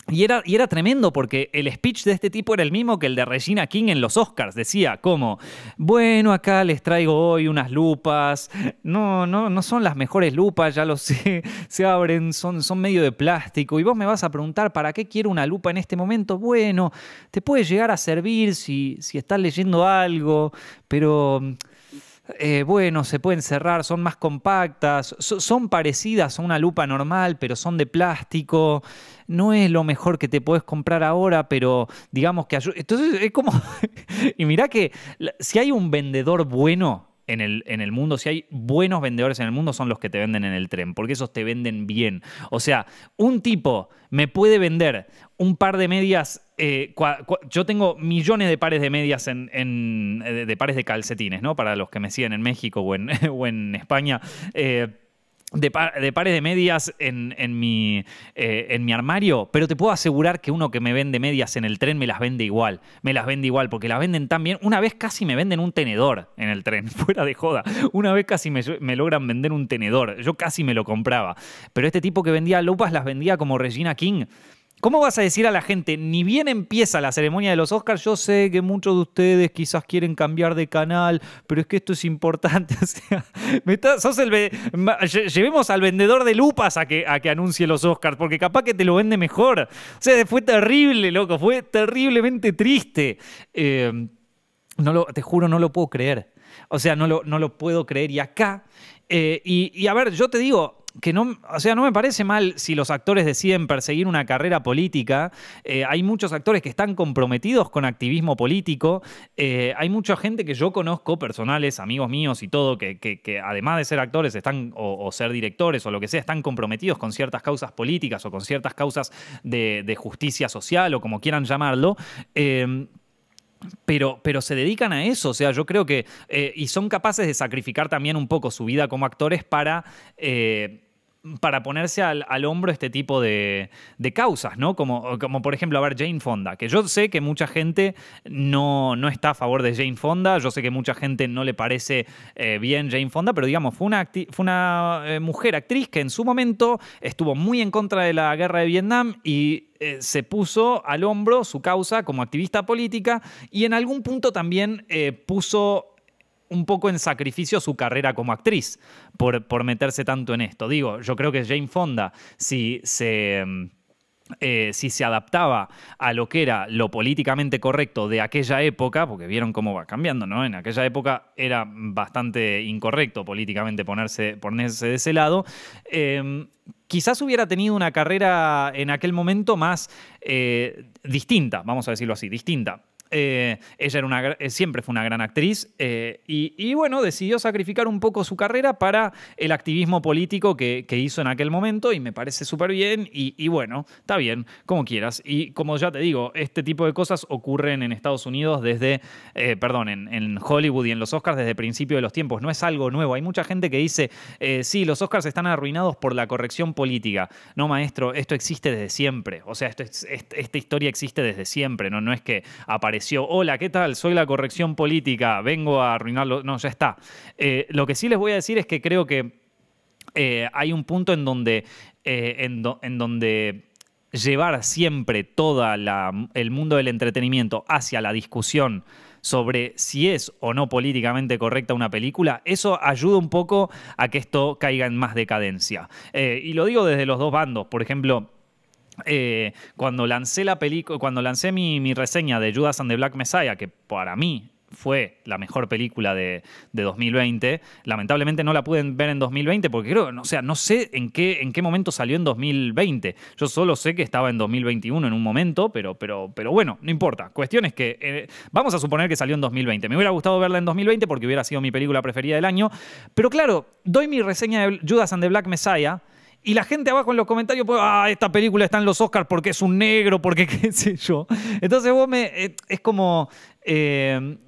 Speaker 1: y era, y era, tremendo porque el speech de este tipo era el mismo que el de Regina King en los Oscars. Decía como, bueno, acá les traigo hoy unas lupas. No, no, no son las mejores lupas, ya lo sé. Se abren, son, son medio de plástico. Y vos me vas a preguntar, ¿para qué quiero una lupa en este momento? Bueno, te puede llegar a servir si, si estás leyendo algo, pero eh, bueno, se pueden cerrar, son más compactas, son parecidas a una lupa normal, pero son de plástico, no es lo mejor que te puedes comprar ahora, pero digamos que Entonces es como, y mirá que si hay un vendedor bueno, en el, en el mundo, si hay buenos vendedores en el mundo, son los que te venden en el tren, porque esos te venden bien. O sea, un tipo me puede vender un par de medias. Eh, yo tengo millones de pares de medias en, eh, de, pares de calcetines, ¿no? Para los que me siguen en México o en, España. Eh, de, pares de medias eh, en, mi, armario, pero te puedo asegurar que uno que me vende medias en el tren me las vende igual. Me las vende igual, porque las venden tan bien. Una vez casi me venden un tenedor en el tren, fuera de joda. Una vez casi me logran vender un tenedor. Yo casi me lo compraba. Pero este tipo que vendía lupas las vendía como Regina King. ¿Cómo vas a decir a la gente, ni bien empieza la ceremonia de los Oscars, yo sé que muchos de ustedes quizás quieren cambiar de canal, pero es que esto es importante? llevemos al vendedor de lupas a que, anuncie los Oscars, porque capaz que te lo vende mejor. O sea, fue terrible, loco, fue terriblemente triste. Em, te juro, no lo puedo creer. O sea, no lo, puedo creer. Y acá, eh, y a ver, yo te digo, que no, o sea, no me parece mal si los actores deciden perseguir una carrera política. Eh, hay muchos actores que están comprometidos con activismo político. Eh, hay mucha gente que yo conozco, personales, amigos míos y todo, que, además de ser actores están, o, ser directores o lo que sea, están comprometidos con ciertas causas políticas o con ciertas causas de, justicia social o como quieran llamarlo. Eh, pero, pero, se dedican a eso, o sea, yo creo que, eh, y son capaces de sacrificar también un poco su vida como actores para eh, para ponerse al, hombro este tipo de, causas, ¿no? Como, como, por ejemplo, a ver, Jane Fonda, que yo sé que mucha gente no, está a favor de Jane Fonda, yo sé que mucha gente no le parece eh, bien Jane Fonda, pero digamos, fue una, fue una eh, mujer actriz que en su momento estuvo muy en contra de la guerra de Vietnam y eh, se puso al hombro su causa como activista política y en algún punto también puso un poco en sacrificio su carrera como actriz por, por meterse tanto en esto. Digo, yo creo que Jane Fonda, si se... Mm, eh, si se adaptaba a lo que era lo políticamente correcto de aquella época, porque vieron cómo va cambiando, ¿no? En aquella época era bastante incorrecto políticamente ponerse, ponerse de ese lado. Em, quizás hubiera tenido una carrera en aquel momento más eh, distinta, vamos a decirlo así, distinta. Eh, ella eh, siempre fue una gran actriz eh, y, bueno, decidió sacrificar un poco su carrera para el activismo político que, hizo en aquel momento y me parece súper bien y, bueno, está bien, como quieras. Y como ya te digo, este tipo de cosas ocurren en Estados Unidos desde, perdón, en, Hollywood y en los Oscars desde el principio de los tiempos, no es algo nuevo. Hay mucha gente que dice, sí, los Oscars están arruinados por la corrección política. No, maestro, esto existe desde siempre. O sea, esta historia existe desde siempre, ¿no? no es que aparezca hola, ¿qué tal? Soy la corrección política, vengo a arruinarlo. No, ya está. Eh, lo que sí les voy a decir es que creo que eh, hay un punto en donde, eh, en, donde llevar siempre todo el mundo del entretenimiento hacia la discusión sobre si es o no políticamente correcta una película, eso ayuda un poco a que esto caiga en más decadencia. y lo digo desde los dos bandos, por ejemplo... Eh, cuando lancé la película, cuando lancé mi, reseña de Judas and the Black Messiah, que para mí fue la mejor película de, 2020. Lamentablemente no la pude ver en 2020 porque creo, o sea, no sé en qué, momento salió en 2020. Yo solo sé que estaba en 2021 en un momento, pero, bueno, no importa. Cuestión que eh, vamos a suponer que salió en 2020. Me hubiera gustado verla en 2020 porque hubiera sido mi película preferida del año. Pero claro, doy mi reseña de Judas and the Black Messiah y la gente abajo en los comentarios, pues, ah, esta película está en los Oscars porque es un negro, porque qué sé yo. Entonces vos me. Eh, es como. Eh,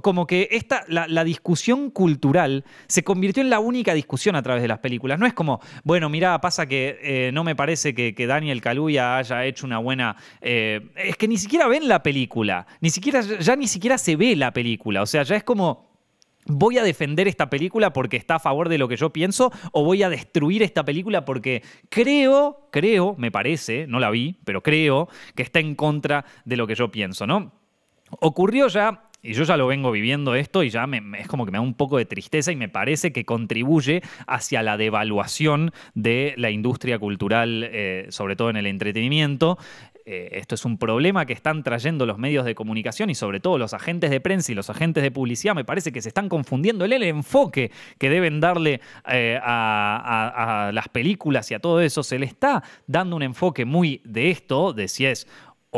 Speaker 1: como que esta, la, discusión cultural se convirtió en la única discusión a través de las películas. No es como, bueno, mirá, pasa que eh, no me parece que, Daniel Kaluuya haya hecho una buena. es que ni siquiera ven la película. Ni siquiera, ya ni siquiera se ve la película. O sea, ya es como ¿Voy a defender esta película porque está a favor de lo que yo pienso? ¿O voy a destruir esta película porque creo, creo, me parece, no la vi, pero creo que está en contra de lo que yo pienso, ¿no? Ocurrió ya y yo ya lo vengo viviendo esto y ya es como que me da un poco de tristeza y me parece que contribuye hacia la devaluación de la industria cultural, eh, sobre todo en el entretenimiento, eh, esto es un problema que están trayendo los medios de comunicación y sobre todo los agentes de prensa y los agentes de publicidad. Me parece que se están confundiendo el, enfoque que deben darle eh, a las películas y a todo eso. Se le está dando un enfoque muy de esto, de si es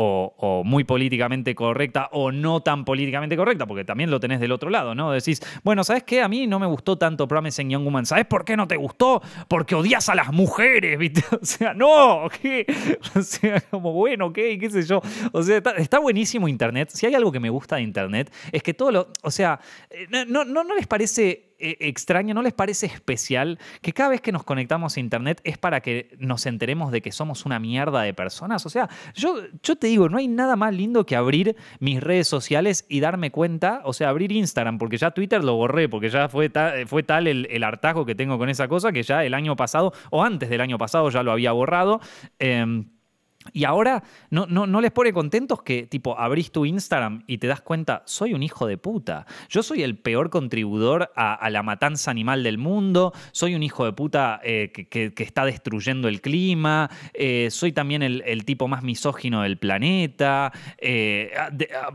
Speaker 1: o, muy políticamente correcta o no tan políticamente correcta, porque también lo tenés del otro lado, ¿no? Decís, bueno, ¿sabes qué? A mí no me gustó tanto Promising Young Woman. ¿Sabes por qué no te gustó? Porque odias a las mujeres, ¿viste? O sea, no, ¿qué? O sea, como, bueno, ¿qué? ¿Qué sé yo? O sea, está, buenísimo Internet. Si hay algo que me gusta de Internet, es que todo lo. O sea, eh, no, no, no les parece e-, extraño, ¿no les parece especial que cada vez que nos conectamos a Internet es para que nos enteremos de que somos una mierda de personas? O sea, yo, yo te digo, no hay nada más lindo que abrir mis redes sociales y darme cuenta, o sea, abrir Instagram, porque ya Twitter lo borré, porque ya fue, fue tal el, el, hartazgo que tengo con esa cosa que ya el año pasado, o antes del año pasado, ya lo había borrado. Em, y ahora no, no, no, les pone contentos que, tipo, abrís tu Instagram y te das cuenta, soy un hijo de puta. Yo soy el peor contribuidor a, la matanza animal del mundo, soy un hijo de puta eh, que, está destruyendo el clima, eh, soy también el, tipo más misógino del planeta. Eh,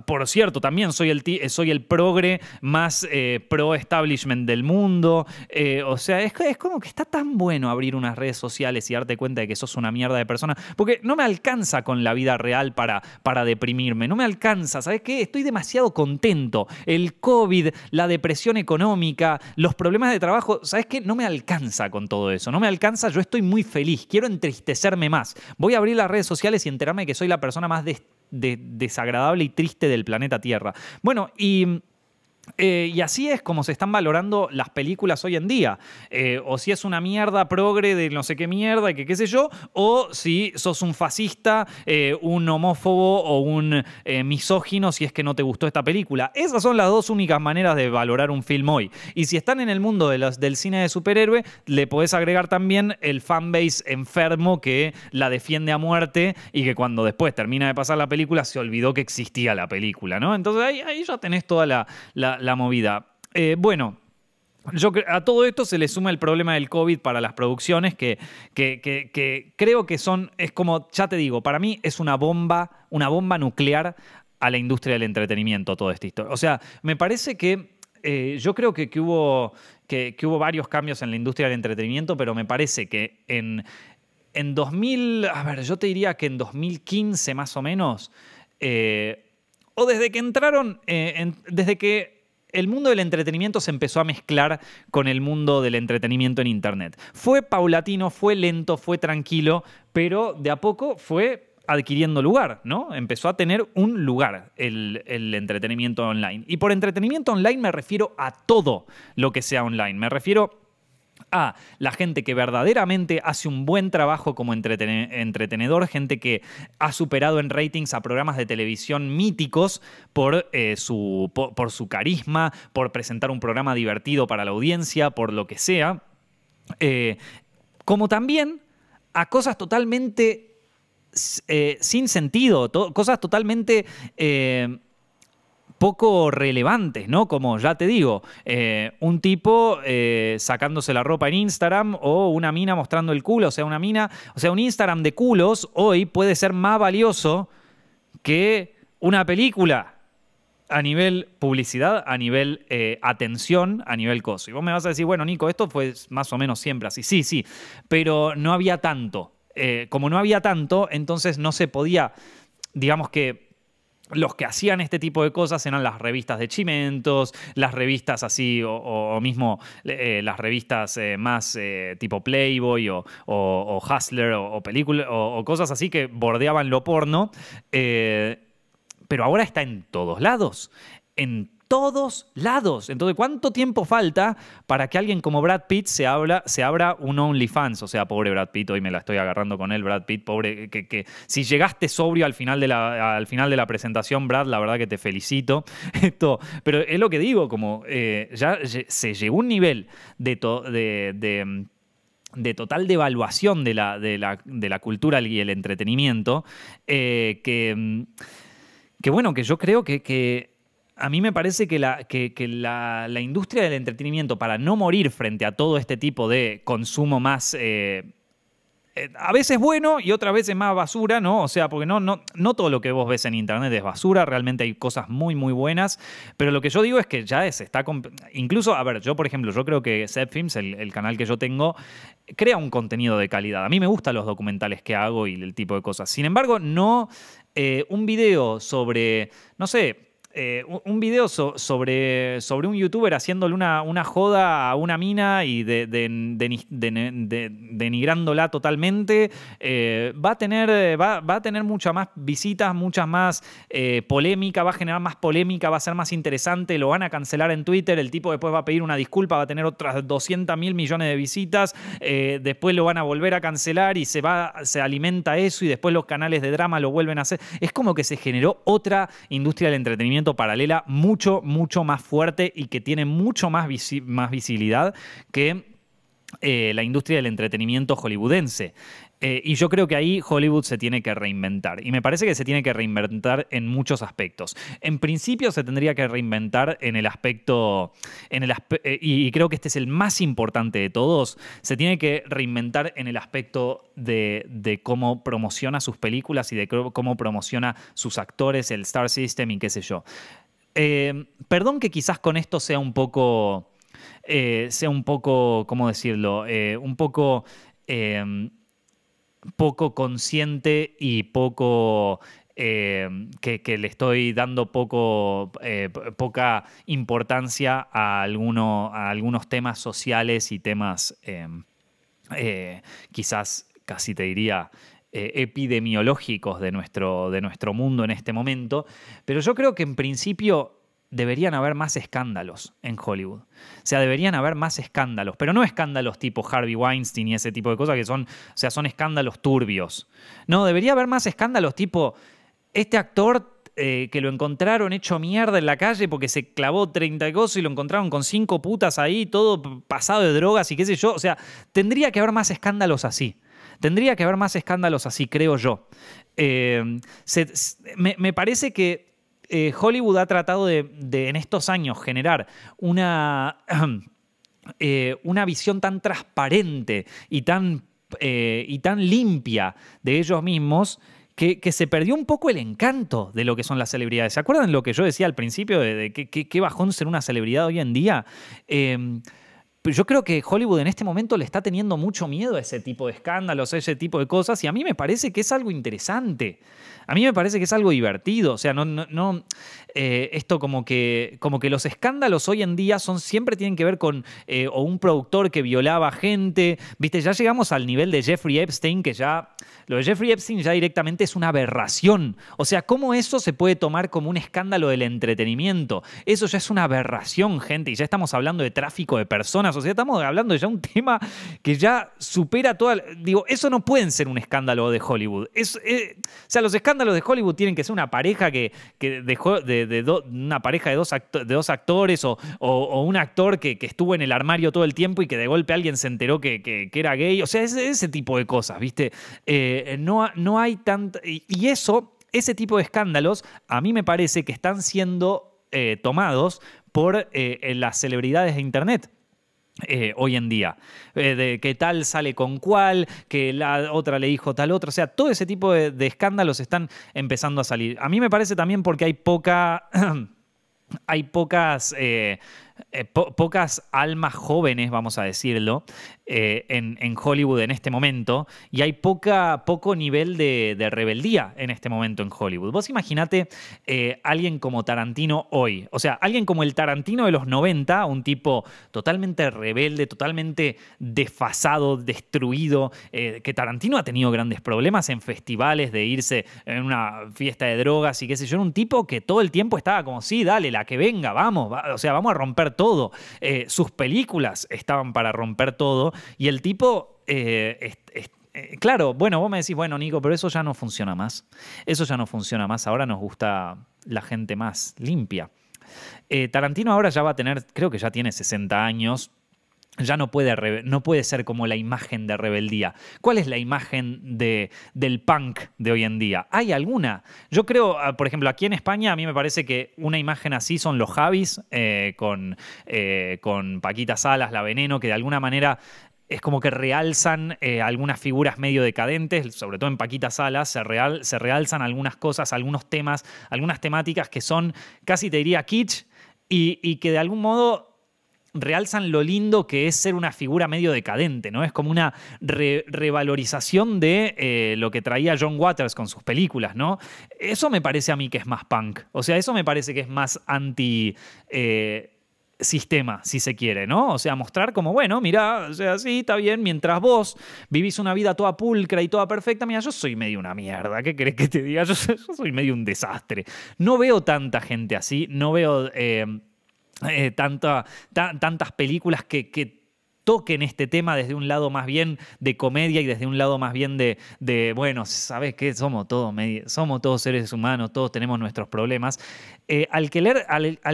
Speaker 1: por cierto, también soy el, soy el progre más pro-establishment del mundo. o sea, es, es como que está tan bueno abrir unas redes sociales y darte cuenta de que sos una mierda de persona. Porque no me alcanza con la vida real para, para deprimirme, no me alcanza, ¿sabes qué? Estoy demasiado contento. El COVID, la depresión económica, los problemas de trabajo, ¿sabes qué? No me alcanza con todo eso, no me alcanza, yo estoy muy feliz, quiero entristecerme más. Voy a abrir las redes sociales y enterarme que soy la persona más desagradable y triste del planeta Tierra. Bueno, y... Eh, y así es como se están valorando las películas hoy en día. Eh, o si es una mierda progre de no sé qué mierda y que qué sé yo, o si sos un fascista, eh, un homófobo o un misógino si es que no te gustó esta película. Esas son las dos únicas maneras de valorar un film hoy. Y si están en el mundo de los, del cine de superhéroe, le podés agregar también el fanbase enfermo que la defiende a muerte y que cuando después termina de pasar la película se olvidó que existía la película, ¿no? Entonces ahí, ya tenés toda la la, movida. Eh, bueno, yo, a todo esto se le suma el problema del COVID para las producciones, que, que, que, creo que son, es como, ya te digo, para mí es una bomba, una bomba nuclear a la industria del entretenimiento, toda esta historia. O sea, me parece que eh, yo creo que, hubo, que, hubo varios cambios en la industria del entretenimiento, pero me parece que en, en 2000, a ver, yo te diría que en 2015 más o menos, eh, o desde que entraron, desde que el mundo del entretenimiento se empezó a mezclar con el mundo del entretenimiento en Internet. Fue paulatino, fue lento, fue tranquilo, pero de a poco fue adquiriendo lugar, ¿no? Empezó a tener un lugar el, entretenimiento online. Y por entretenimiento online me refiero a todo lo que sea online. Me refiero a la gente que verdaderamente hace un buen trabajo como entretenedor, gente que ha superado en ratings a programas de televisión míticos por, eh, su, por, su carisma, por presentar un programa divertido para la audiencia, por lo que sea, eh, como también a cosas totalmente eh, sin sentido, cosas totalmente poco relevantes, ¿no? Como ya te digo, eh, un tipo eh, sacándose la ropa en Instagram o una mina mostrando el culo, o sea, una mina, o sea, un Instagram de culos hoy puede ser más valioso que una película a nivel publicidad, a nivel eh, atención, a nivel coso. Y vos me vas a decir, bueno, Nico, esto fue más o menos siempre así. Sí, sí, pero no había tanto. como no había tanto, entonces no se podía, digamos que los que hacían este tipo de cosas eran las revistas de chimentos, las revistas así, o, mismo eh, eh, las revistas eh, más tipo Playboy o, Hustler o, película, o, cosas así que bordeaban lo porno. pero ahora está en todos lados. En todos lados. Entonces, ¿cuánto tiempo falta para que alguien como Brad Pitt se, habla, se abra un OnlyFans? O sea, pobre Brad Pitt, hoy me la estoy agarrando con él, Brad Pitt, pobre, eh, que, si llegaste sobrio al final, de la, al final de la presentación, Brad, la verdad que te felicito. Esto, pero es lo que digo, como eh, ya se llegó un nivel de, de, total devaluación de la, de la, de la cultura y el entretenimiento, eh, que, que, bueno, que yo creo que a mí me parece que, la, industria del entretenimiento, para no morir frente a todo este tipo de consumo más... Eh, eh, a veces bueno y otras veces más basura, ¿no? O sea, porque no, no, no todo lo que vos ves en internet es basura, realmente hay cosas muy, muy buenas, pero lo que yo digo es que ya es. está... Incluso, a ver, yo por ejemplo, yo creo que Set Films, el, canal que yo tengo, crea un contenido de calidad. A mí me gustan los documentales que hago y el tipo de cosas. Sin embargo, no... Eh, un video sobre, no sé, eh, un video sobre, sobre un youtuber haciéndole una, una joda a una mina y denigrándola totalmente, eh, va, a tener, va, a tener muchas más visitas, muchas más eh, polémica, va a generar más polémica, va a ser más interesante, lo van a cancelar en Twitter, el tipo después va a pedir una disculpa, va a tener otras 200 mil millones de visitas, después lo van a volver a cancelar y se, va, se alimenta eso y después los canales de drama lo vuelven a hacer. Es como que se generó otra industria del entretenimiento paralela mucho, mucho más fuerte y que tiene mucho más, visibilidad que eh, la industria del entretenimiento hollywoodense. Eh, y yo creo que ahí Hollywood se tiene que reinventar. Y me parece que se tiene que reinventar en muchos aspectos. En principio se tendría que reinventar en el aspecto, en el eh, y creo que este es el más importante de todos, se tiene que reinventar en el aspecto de, cómo promociona sus películas y de cómo promociona sus actores, el Star System y qué sé yo. Eh, perdón que quizás con esto sea un poco, sea un poco, ¿cómo decirlo? un poco poco consciente y poco eh, que, le estoy dando poco, eh, poca importancia a, a algunos temas sociales y temas em, eh, quizás casi te diría epidemiológicos de nuestro, de nuestro mundo en este momento. Pero yo creo que en principio deberían haber más escándalos en Hollywood. O sea, deberían haber más escándalos, pero no escándalos tipo Harvey Weinstein y ese tipo de cosas que son, sea, son escándalos turbios. No, debería haber más escándalos tipo este actor eh, que lo encontraron hecho mierda en la calle porque se clavó 30 cosas y lo encontraron con cinco putas ahí, todo pasado de drogas y qué sé yo. O sea, tendría que haber más escándalos así. Tendría que haber más escándalos así, creo yo. Eh, me parece que eh, Hollywood ha tratado de, en estos años generar una, eh, una visión tan transparente y tan, eh, y tan limpia de ellos mismos que, se perdió un poco el encanto de lo que son las celebridades. ¿Se acuerdan lo que yo decía al principio de, de qué bajón ser una celebridad hoy en día? Em, yo creo que Hollywood en este momento le está teniendo mucho miedo a ese tipo de escándalos, a ese tipo de cosas, y a mí me parece que es algo interesante. A mí me parece que es algo divertido. O sea, no, no, eh, esto como que, como que los escándalos hoy en día son, siempre tienen que ver con eh, o un productor que violaba gente. Viste, ya llegamos al nivel de Jeffrey Epstein, que ya. Lo de Jeffrey Epstein ya directamente es una aberración. O sea, ¿cómo eso se puede tomar como un escándalo del entretenimiento? Eso ya es una aberración, gente, y ya estamos hablando de tráfico de personas. O sea, estamos hablando ya un tema que ya supera toda. Digo, eso no puede ser un escándalo de Hollywood. Es, eh, o sea, los escándalos de Hollywood tienen que ser una pareja que, dejó de, una pareja de dos, actores o, un actor que, estuvo en el armario todo el tiempo y que de golpe alguien se enteró que, era gay. O sea, ese tipo de cosas, ¿viste? Eh, no, no hay tanto Y, eso. Ese tipo de escándalos a mí me parece que están siendo eh, tomados por las celebridades de Internet. Eh, hoy en día, eh, de qué tal sale con cuál, que la otra le dijo tal otra, o sea, todo ese tipo de, escándalos están empezando a salir. A mí me parece también porque hay poca... hay pocas, eh, pocas almas jóvenes, vamos a decirlo, eh, en, Hollywood en este momento y hay poca, poco nivel de, rebeldía en este momento en Hollywood. Vos imaginate eh, alguien como Tarantino hoy, o sea, alguien como el Tarantino de los 90, un tipo totalmente rebelde, totalmente desfasado, destruido, eh, que Tarantino ha tenido grandes problemas en festivales de irse en una fiesta de drogas y qué sé yo, era un tipo que todo el tiempo estaba como, sí, dale, la que venga, vamos, o sea, vamos a romper todo. sus películas estaban para romper todo y el tipo, eh, eh, claro, bueno, vos me decís, bueno, Nico, pero eso ya no funciona más. Eso ya no funciona más. Ahora nos gusta la gente más limpia. Eh, Tarantino ahora ya va a tener, creo que ya tiene 60 años, ya no puede, no puede ser como la imagen de rebeldía. ¿Cuál es la imagen de, del punk de hoy en día? ¿Hay alguna? Yo creo, ah, por ejemplo, aquí en España a mí me parece que una imagen así son los Javis eh, con, eh, con Paquita Salas, La Veneno, que de alguna manera es como que realzan eh, algunas figuras medio decadentes, sobre todo en Paquita Salas, se, real, se realzan algunas cosas, algunos temas, algunas temáticas que son casi te diría kitsch y, y que de algún modo realzan lo lindo que es ser una figura medio decadente, ¿no? Es como una revalorización de eh, lo que traía John Waters con sus películas, ¿no? Eso me parece a mí que es más punk. O sea, eso me parece que es más anti. Eh, sistema, si se quiere, ¿no? O sea, mostrar como, bueno, mira, o sea, sí, está bien, mientras vos vivís una vida toda pulcra y toda perfecta, mira, yo soy medio una mierda, ¿qué crees que te diga? Yo, soy medio un desastre. No veo tanta gente así, no veo... Eh, eh, tanta, tantas películas que, toquen este tema desde un lado más bien de comedia y desde un lado más bien de, bueno, ¿sabes qué? Somos todos, somos todos seres humanos, todos tenemos nuestros problemas. Eh, al, querer,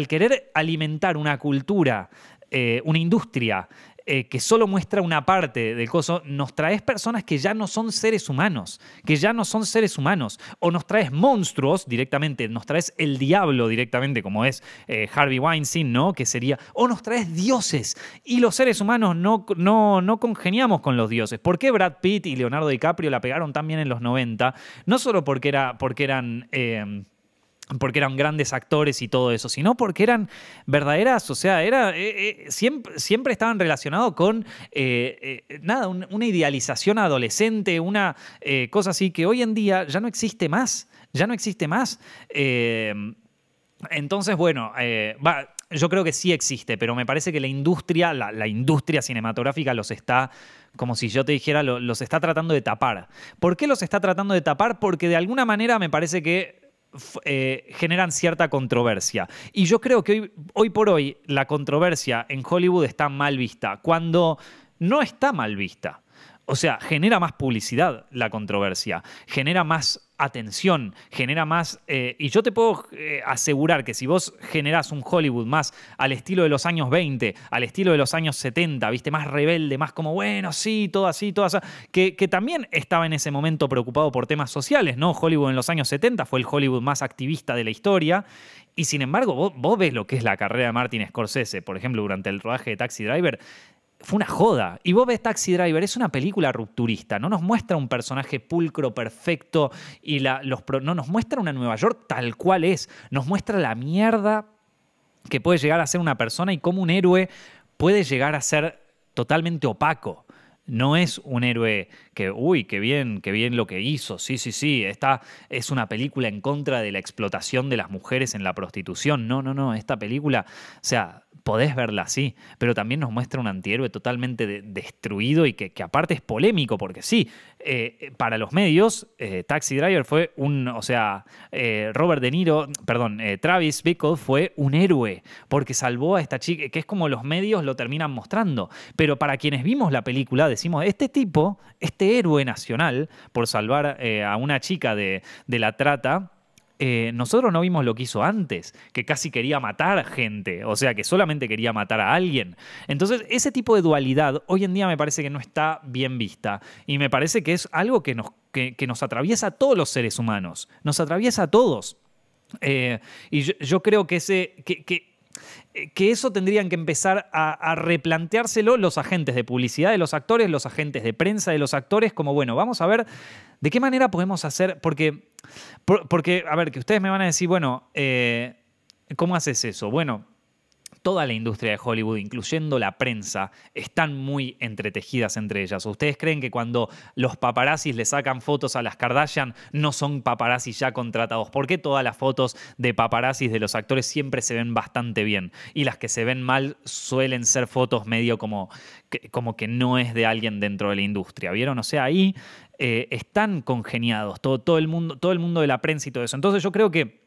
Speaker 1: querer alimentar una cultura, eh, una industria eh, que solo muestra una parte del coso, nos traes personas que ya no son seres humanos, que ya no son seres humanos, o nos traes monstruos directamente, nos traes el diablo directamente, como es eh, Harvey Weinstein, ¿no? Que sería, o nos traes dioses, y los seres humanos no, no, no congeniamos con los dioses. ¿Por qué Brad Pitt y Leonardo DiCaprio la pegaron también en los 90? No solo porque, era, porque eran... Eh, porque eran grandes actores y todo eso, sino porque eran verdaderas, o sea, era, eh, eh, siempre, siempre, estaban relacionados con, eh, nada, una idealización adolescente, una cosa así que hoy en día ya no existe más, ya no existe más. Em, entonces, bueno, yo creo que sí existe, pero me parece que la industria, la industria cinematográfica los está como si yo te dijera, los está tratando de tapar. ¿Por qué los está tratando de tapar? Porque de alguna manera me parece que eh, generan cierta controversia. Y yo creo que hoy por hoy la controversia en Hollywood está mal vista, cuando no está mal vista o sea, genera más publicidad la controversia, genera más atención, genera más... Eh, y yo te puedo eh, asegurar que si vos generás un Hollywood más al estilo de los años 20, al estilo de los años 70, viste, más rebelde, más como, bueno, sí, todo así, todo así, que, también estaba en ese momento preocupado por temas sociales, ¿no? Hollywood en los años 70 fue el Hollywood más activista de la historia. Y sin embargo, vos ves lo que es la carrera de Martin Scorsese, por ejemplo, durante el rodaje de Taxi Driver, fue una joda. Y Bob ves Taxi Driver, es una película rupturista, no nos muestra un personaje pulcro, perfecto, y la, los, no nos muestra una Nueva York tal cual es, nos muestra la mierda que puede llegar a ser una persona y cómo un héroe puede llegar a ser totalmente opaco. No es un héroe que, uy, qué bien, qué bien lo que hizo, sí, sí, sí, esta es una película en contra de la explotación de las mujeres en la prostitución. No, no, no, esta película, o sea, podés verla así, pero también nos muestra un antihéroe totalmente destruido y que, aparte es polémico, porque sí, eh, para los medios, eh, Taxi Driver fue un, o sea, eh, Robert De Niro, perdón, Travis Bickle fue un héroe, porque salvó a esta chica, que es como los medios lo terminan mostrando, pero para quienes vimos la película decimos, este tipo, este héroe nacional, por salvar a una chica de, de la trata, eh, nosotros no vimos lo que hizo antes, que casi quería matar gente, o sea, que solamente quería matar a alguien. Entonces, ese tipo de dualidad hoy en día me parece que no está bien vista y me parece que es algo que nos, nos atraviesa a todos los seres humanos, nos atraviesa a todos. Eh, y yo, creo que que, eso tendrían que empezar a, a, replanteárselo los agentes de publicidad de los actores, los agentes de prensa de los actores, como bueno, vamos a ver de qué manera podemos hacer, porque porque, a ver, que ustedes me van a decir, bueno, eh, ¿cómo haces eso? Bueno, toda la industria de Hollywood, incluyendo la prensa, están muy entretejidas entre ellas. ¿Ustedes creen que cuando los paparazzis le sacan fotos a las Kardashian no son paparazzis ya contratados? ¿Por qué todas las fotos de paparazzis de los actores siempre se ven bastante bien? Y las que se ven mal suelen ser fotos medio como como que no es de alguien dentro de la industria. ¿Vieron? O sea, ahí eh, están congeniados, todo, todo, el mundo, todo el mundo de la prensa y todo eso. Entonces yo creo que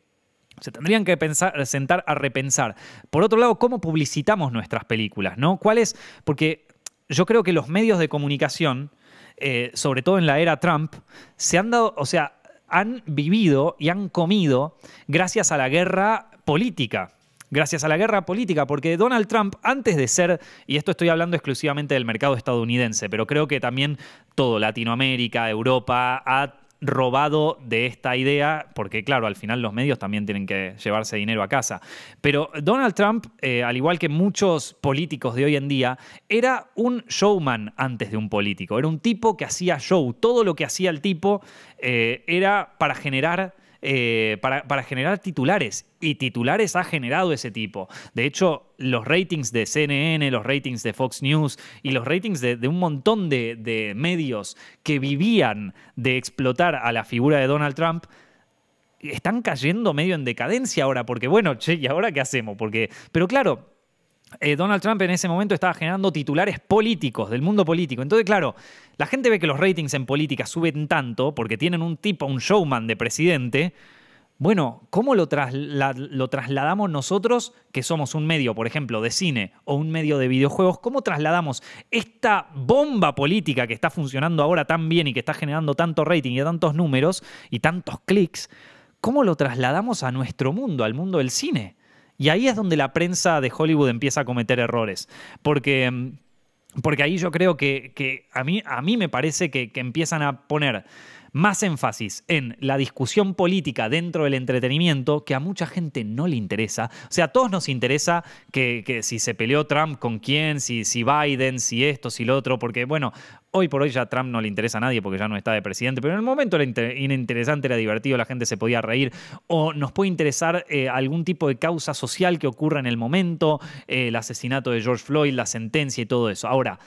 Speaker 1: se tendrían que pensar, sentar a repensar. Por otro lado, ¿cómo publicitamos nuestras películas? ¿no? ¿Cuál Porque yo creo que los medios de comunicación, eh, sobre todo en la era Trump, se han dado, o sea, han vivido y han comido gracias a la guerra política gracias a la guerra política, porque Donald Trump, antes de ser, y esto estoy hablando exclusivamente del mercado estadounidense, pero creo que también todo Latinoamérica, Europa, ha robado de esta idea, porque claro, al final los medios también tienen que llevarse dinero a casa. Pero Donald Trump, eh, al igual que muchos políticos de hoy en día, era un showman antes de un político, era un tipo que hacía show, todo lo que hacía el tipo eh, era para generar eh, para, generar titulares. Y titulares ha generado ese tipo. De hecho, los ratings de CNN, los ratings de Fox News y los ratings de, un montón de, de, medios que vivían de explotar a la figura de Donald Trump. Están cayendo medio en decadencia ahora, porque bueno, che, ¿y ahora qué hacemos? Porque, pero claro, eh, Donald Trump en ese momento estaba generando titulares políticos, del mundo político. Entonces, claro, la gente ve que los ratings en política suben tanto porque tienen un tipo, un showman de presidente. Bueno, ¿cómo lo, lo trasladamos nosotros, que somos un medio, por ejemplo, de cine o un medio de videojuegos? ¿Cómo trasladamos esta bomba política que está funcionando ahora tan bien y que está generando tanto rating y tantos números y tantos clics? ¿Cómo lo trasladamos a nuestro mundo, al mundo del cine? Y ahí es donde la prensa de Hollywood empieza a cometer errores. Porque, mm, porque ahí yo creo que, a, mí, a mí me parece que empiezan a poner más énfasis en la discusión política dentro del entretenimiento que a mucha gente no le interesa. O sea, a todos nos interesa que, si se peleó Trump con quién, si, si Biden, si esto, si lo otro, porque bueno, Hoy por hoy ya Trump no le interesa a nadie porque ya no está de presidente, pero en el momento era interesante, era divertido, la gente se podía reír. O nos puede interesar eh, algún tipo de causa social que ocurra en el momento, eh, el asesinato de George Floyd, la sentencia y todo eso. Ahora,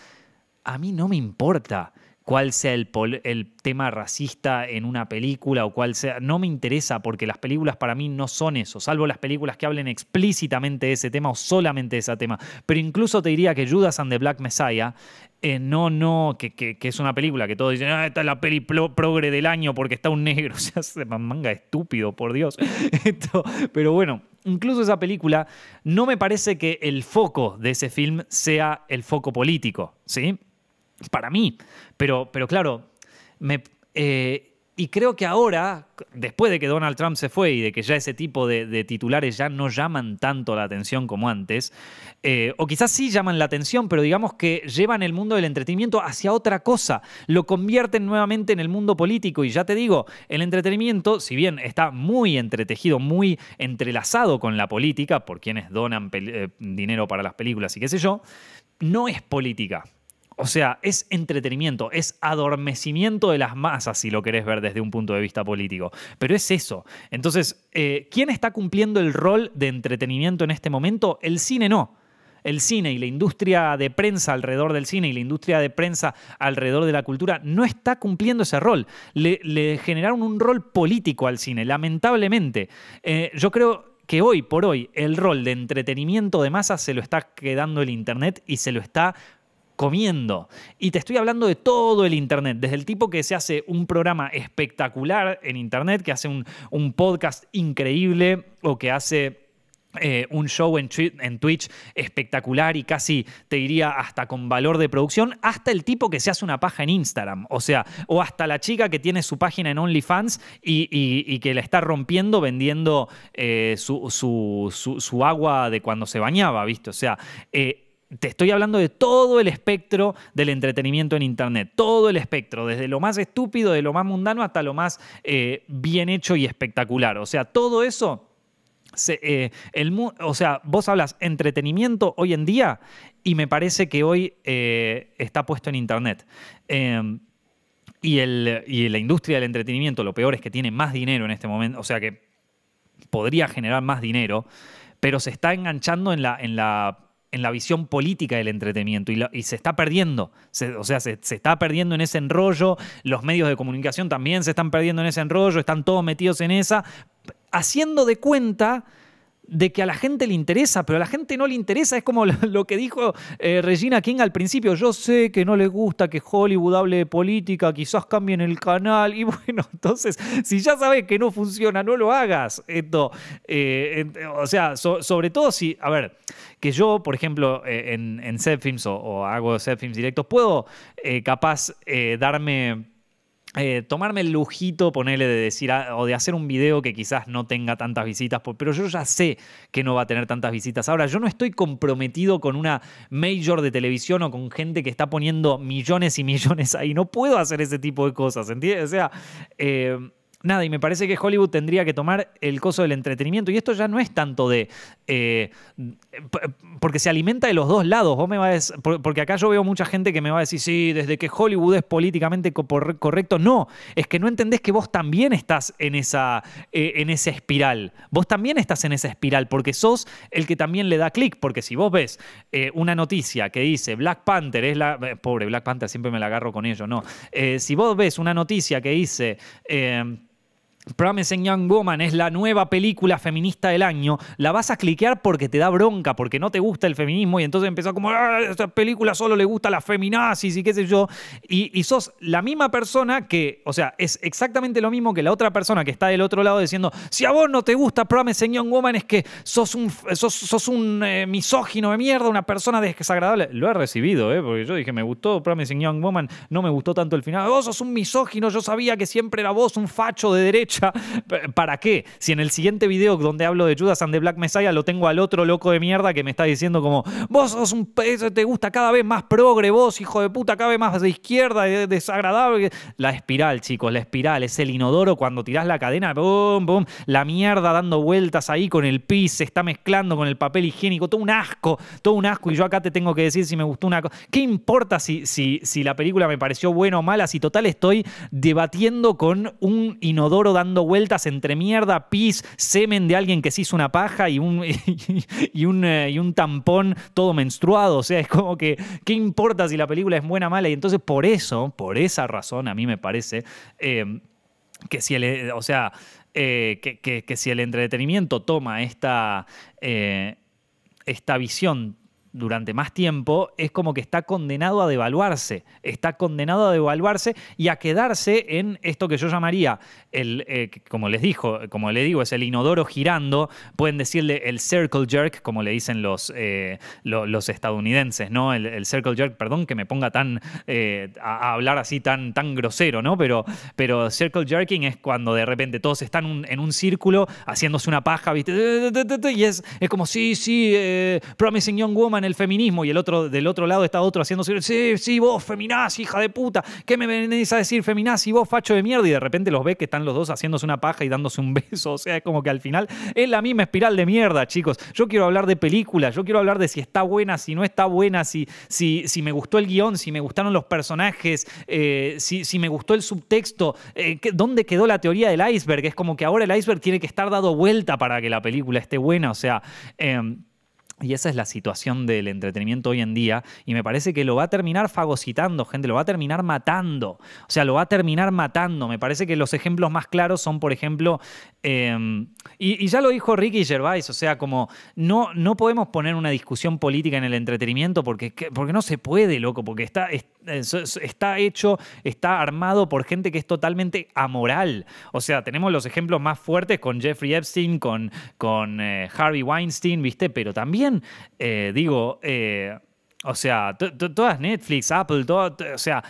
Speaker 1: a mí no me importa cuál sea el, el, tema racista en una película o cuál sea. No me interesa porque las películas para mí no son eso, salvo las películas que hablen explícitamente de ese tema o solamente de ese tema. Pero incluso te diría que Judas and the Black Messiah, eh, no, no, que, es una película que todos dicen, ah, esta es la peli progre del año porque está un negro. O sea, se manga estúpido, por Dios. pero bueno, incluso esa película, no me parece que el foco de ese film sea el foco político, ¿sí? para mí. Pero, pero claro, me, eh, y creo que ahora, después de que Donald Trump se fue y de que ya ese tipo de, titulares ya no llaman tanto la atención como antes, eh, o quizás sí llaman la atención, pero digamos que llevan el mundo del entretenimiento hacia otra cosa, lo convierten nuevamente en el mundo político. Y ya te digo, el entretenimiento, si bien está muy entretejido, muy entrelazado con la política, por quienes donan eh, dinero para las películas y qué sé yo, no es política. O sea, es entretenimiento, es adormecimiento de las masas, si lo querés ver desde un punto de vista político. Pero es eso. Entonces, eh, ¿quién está cumpliendo el rol de entretenimiento en este momento? El cine no. El cine y la industria de prensa alrededor del cine y la industria de prensa alrededor de la cultura no está cumpliendo ese rol. Le, generaron un rol político al cine, lamentablemente. Eh, yo creo que hoy por hoy el rol de entretenimiento de masas se lo está quedando el Internet y se lo está comiendo. Y te estoy hablando de todo el Internet, desde el tipo que se hace un programa espectacular en Internet, que hace un, podcast increíble o que hace... Eh, un show en, Twitch espectacular y casi te diría hasta con valor de producción, hasta el tipo que se hace una paja en Instagram, o sea, o hasta la chica que tiene su página en OnlyFans y, que la está rompiendo vendiendo eh, su, agua de cuando se bañaba, ¿viste? O sea, eh, te estoy hablando de todo el espectro del entretenimiento en Internet, todo el espectro, desde lo más estúpido, de lo más mundano hasta lo más eh, bien hecho y espectacular. O sea, todo eso... Eh, o sea, vos hablas entretenimiento hoy en día y me parece que hoy eh, está puesto en Internet. y, el, la industria del entretenimiento, lo peor es que tiene más dinero en este momento, o sea que podría generar más dinero, pero se está enganchando en la en la visión política del entretenimiento y, se está perdiendo. o sea, se, se, está perdiendo en ese enrollo, los medios de comunicación también se están perdiendo en ese enrollo, están todos metidos en esa, haciendo de cuenta de que a la gente le interesa, pero a la gente no le interesa. Es como lo que dijo eh, Regina King al principio. Yo sé que no le gusta que Hollywood hable de política, quizás cambien el canal. Y bueno, entonces, si ya sabes que no funciona, no lo hagas. Esto, eh, o sea, sobre todo si, a ver, que yo, por ejemplo, eh, en, en o, hago films directos, puedo capaz darme eh, tomarme el lujito, ponerle de decir ah, o de hacer un video que quizás no tenga tantas visitas, pero yo ya sé que no va a tener tantas visitas. Ahora, yo no estoy comprometido con una major de televisión o con gente que está poniendo millones y millones ahí. No puedo hacer ese tipo de cosas, ¿entiendes? O sea, eh, nada, y me parece que Hollywood tendría que tomar el coso del entretenimiento. Y esto ya no es tanto de. Eh, porque se alimenta de los dos lados. Vos me vas porque acá yo veo mucha gente que me va a decir, sí, desde que Hollywood es políticamente correcto. No, es que no entendés que vos también estás en esa, eh, en esa espiral. Vos también estás en esa espiral porque sos el que también le da clic. Porque si vos ves eh, una noticia que dice Black Panther es la. pobre Black Panther, siempre me la agarro con ello, no. si vos ves una noticia que dice Promising Young Woman es la nueva película feminista del año, la vas a cliquear porque te da bronca, porque no te gusta el feminismo y entonces empezás como, ¡Ah, esta película solo le gusta a las feminazis y qué sé yo, y, y, sos la misma persona que, o sea, es exactamente lo mismo que la otra persona que está del otro lado diciendo, si a vos no te gusta Promising Young Woman es que sos un, sos, sos un eh, misógino de mierda, una persona desagradable. Lo he recibido, ¿eh? porque yo dije, me gustó Promising Young Woman, no me gustó tanto el final, vos sos un misógino, yo sabía que siempre era vos un facho de derecho ¿para qué? Si en el siguiente video donde hablo de Judas and the Black Messiah lo tengo al otro loco de mierda que me está diciendo como, vos sos un te gusta cada vez más progre, vos hijo de puta, cada vez más de izquierda, desagradable. La espiral, chicos, la espiral, es el inodoro cuando tirás la cadena, boom, boom, la mierda dando vueltas ahí con el pis, se está mezclando con el papel higiénico, todo un asco, todo un asco, y yo acá te tengo que decir si me gustó una cosa. ¿Qué importa si, si, si la película me pareció buena o mala? Si total estoy debatiendo con un inodoro dando dando vueltas entre mierda, pis, semen de alguien que se hizo una paja y un, eh, y, un, tampón todo menstruado. O sea, es como que, ¿qué importa si la película es buena o mala? Y entonces por eso, por esa razón, a mí me parece eh, que si el, o sea, eh, que, si el entretenimiento toma esta, esta visión durante más tiempo, es como que está condenado a devaluarse, está condenado a devaluarse y a quedarse en esto que yo llamaría, el, eh, como les dijo, como le digo, es el inodoro girando, pueden decirle el circle jerk, como le dicen los, eh, los estadounidenses, ¿no? El, circle jerk, perdón que me ponga tan eh, a, hablar así tan, tan grosero, ¿no? Pero, pero circle jerking es cuando de repente todos están en un círculo haciéndose una paja, ¿viste? Y es, es como, sí, sí, Promising Young Woman el feminismo y el otro, del otro lado está otro haciendo, sí, sí, vos, feminaz hija de puta, ¿qué me venís a decir y vos, facho de mierda? Y de repente los ve que están los dos haciéndose una paja y dándose un beso. O sea, es como que al final es la misma espiral de mierda, chicos. Yo quiero hablar de películas, yo quiero hablar de si está buena, si no está buena, si, si, si me gustó el guión, si me gustaron los personajes, eh, si, me gustó el subtexto, eh, ¿dónde quedó la teoría del iceberg? Es como que ahora el iceberg tiene que estar dado vuelta para que la película esté buena. O sea, em, y esa es la situación del entretenimiento hoy en día. Y me parece que lo va a terminar fagocitando, gente, lo va a terminar matando. O sea, lo va a terminar matando. Me parece que los ejemplos más claros son, por ejemplo, Em, y, ya lo dijo Ricky Gervais, o sea, como no, no podemos poner una discusión política en el entretenimiento porque, porque no se puede, loco, porque está, está hecho, está armado por gente que es totalmente amoral. O sea, tenemos los ejemplos más fuertes con Jeffrey Epstein, con, con eh, Harvey Weinstein, ¿viste? Pero también, eh, digo... Eh, o sea, todas Netflix, Apple, todo, o sea,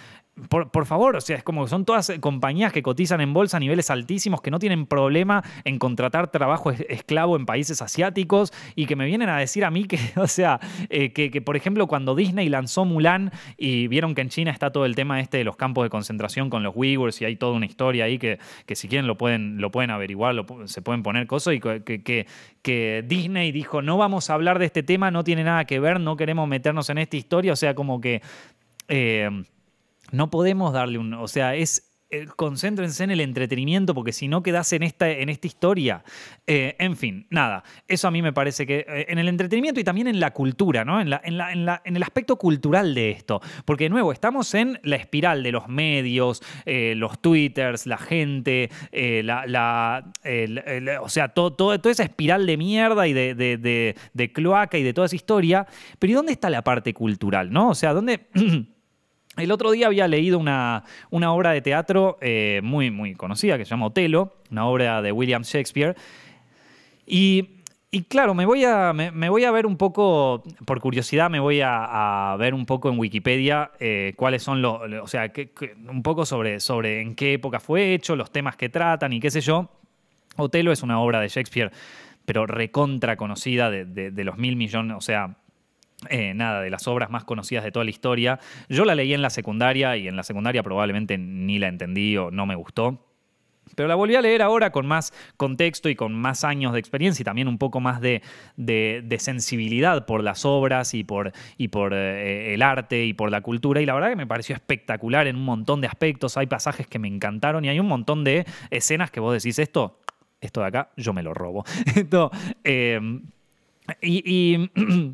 Speaker 1: por, favor, o sea, es como son todas eh, compañías que cotizan en bolsa a niveles altísimos, que no tienen problema en contratar trabajo esclavo en países asiáticos y que me vienen a decir a mí que, o sea, eh, que, por ejemplo cuando Disney lanzó Mulan y vieron que en China está todo el tema este de los campos de concentración con los Uyghurs y hay toda una historia ahí que, que si quieren lo pueden, lo pueden averiguar, se pueden poner cosas y que, que, Disney dijo no vamos a hablar de este tema, no tiene nada que ver, no queremos meternos en esta historia, o sea, como que... Eh, no podemos darle un. O sea, es. Eh, concéntrense en el entretenimiento, porque si no quedas en esta, en esta historia. Eh, en fin, nada. Eso a mí me parece que. Eh, en el entretenimiento y también en la cultura, ¿no? En, el aspecto cultural de esto. Porque de nuevo, estamos en la espiral de los medios, los twitters, la gente, la. o sea, todo, todo, toda esa espiral de mierda y de, de, de cloaca y de toda esa historia. Pero ¿y dónde está la parte cultural, no? O sea, ¿dónde. El otro día había leído una, una obra de teatro eh, muy, muy conocida que se llama Otelo, una obra de William Shakespeare. Y y claro, me voy, a, me, voy a ver un poco, por curiosidad, me voy a, ver un poco en Wikipedia eh, cuáles son los, o sea, un poco sobre, sobre en qué época fue hecho, los temas que tratan y qué sé yo. Otelo es una obra de Shakespeare, pero recontra conocida de, de los mil millones, o sea, eh, nada, de las obras más conocidas de toda la historia. Yo la leí en la secundaria y en la secundaria probablemente ni la entendí o no me gustó. Pero la volví a leer ahora con más contexto y con más años de experiencia y también un poco más de, sensibilidad por las obras y por, eh, el arte y por la cultura. Y la verdad que me pareció espectacular en un montón de aspectos. Hay pasajes que me encantaron y hay un montón de escenas que vos decís esto, esto de acá, yo me lo robo. Eh, y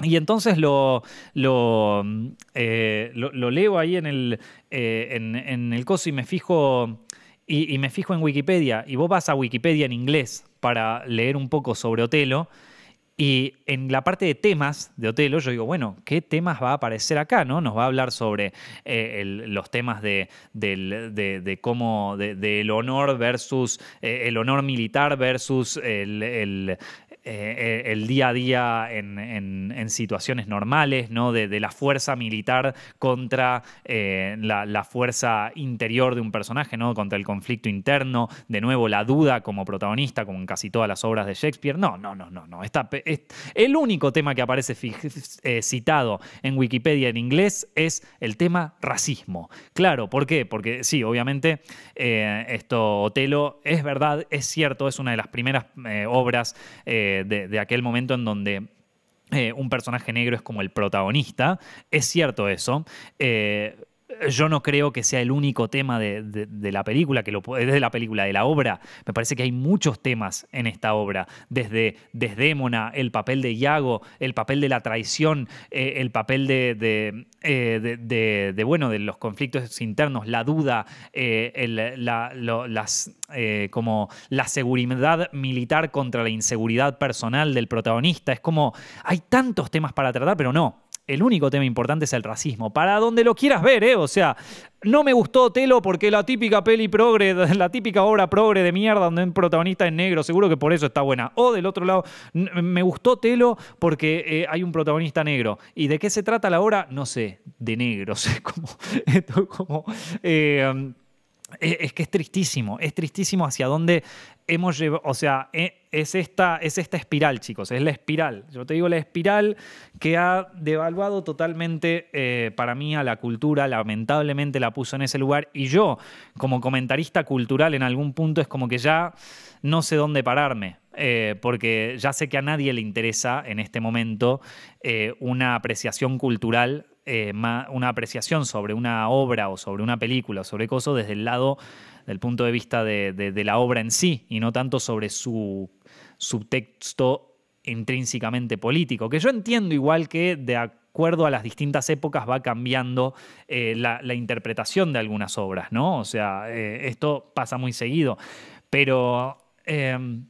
Speaker 1: Y entonces lo, eh, lo, lo, leo ahí en el, eh, en, el coso y me fijo. Y, me fijo en Wikipedia. Y vos vas a Wikipedia en inglés para leer un poco sobre Otelo. Y en la parte de temas de Otelo, yo digo, bueno, ¿qué temas va a aparecer acá? ¿no? Nos va a hablar sobre eh, los temas de, del, cómo, del honor versus el honor militar versus el, eh, el día a día en, situaciones normales, ¿no? De, la fuerza militar contra eh, la, fuerza interior de un personaje, ¿no? Contra el conflicto interno, de nuevo la duda como protagonista, como en casi todas las obras de Shakespeare. No, no, no, no, no. el único tema que aparece eh, citado en Wikipedia en inglés es el tema racismo. Claro, ¿por qué? Porque sí, obviamente, esto, Otelo, es verdad, es cierto, es una de las primeras obras. Eh, de, aquel momento en donde eh, un personaje negro es como el protagonista. Es cierto eso. Eh, yo no creo que sea el único tema de, la película, que lo desde la película, de la obra. Me parece que hay muchos temas en esta obra, desde Desdémona, el papel de Iago, el papel de la traición, eh, el papel eh, de, bueno, de los conflictos internos, la duda, eh, las, como la seguridad militar contra la inseguridad personal del protagonista. Es como, hay tantos temas para tratar, pero no, el único tema importante es el racismo. Para donde lo quieras ver, ¿eh? O sea, no me gustó Telo porque la típica peli progre, la típica obra progre de mierda donde un protagonista es negro, seguro que por eso está buena. O del otro lado, me gustó Telo porque eh, hay un protagonista negro. ¿Y de qué se trata la obra? No sé, de negros. como, como eh, e, es que es tristísimo, es tristísimo hacia dónde hemos llevado, o sea, e, es esta, es esta espiral, chicos, es la espiral. Yo te digo la espiral que ha devaluado totalmente eh, para mí a la cultura, lamentablemente la puso en ese lugar y yo, como comentarista cultural en algún punto, es como que ya no sé dónde pararme. Eh, porque ya sé que a nadie le interesa en este momento eh, una apreciación cultural eh, una apreciación sobre una obra o sobre una película o sobre cosas desde el lado, del punto de vista de, la obra en sí y no tanto sobre su subtexto intrínsecamente político, que yo entiendo igual que de acuerdo a las distintas épocas va cambiando eh, la, interpretación de algunas obras, ¿no? O sea, eh, esto pasa muy seguido, pero... Em,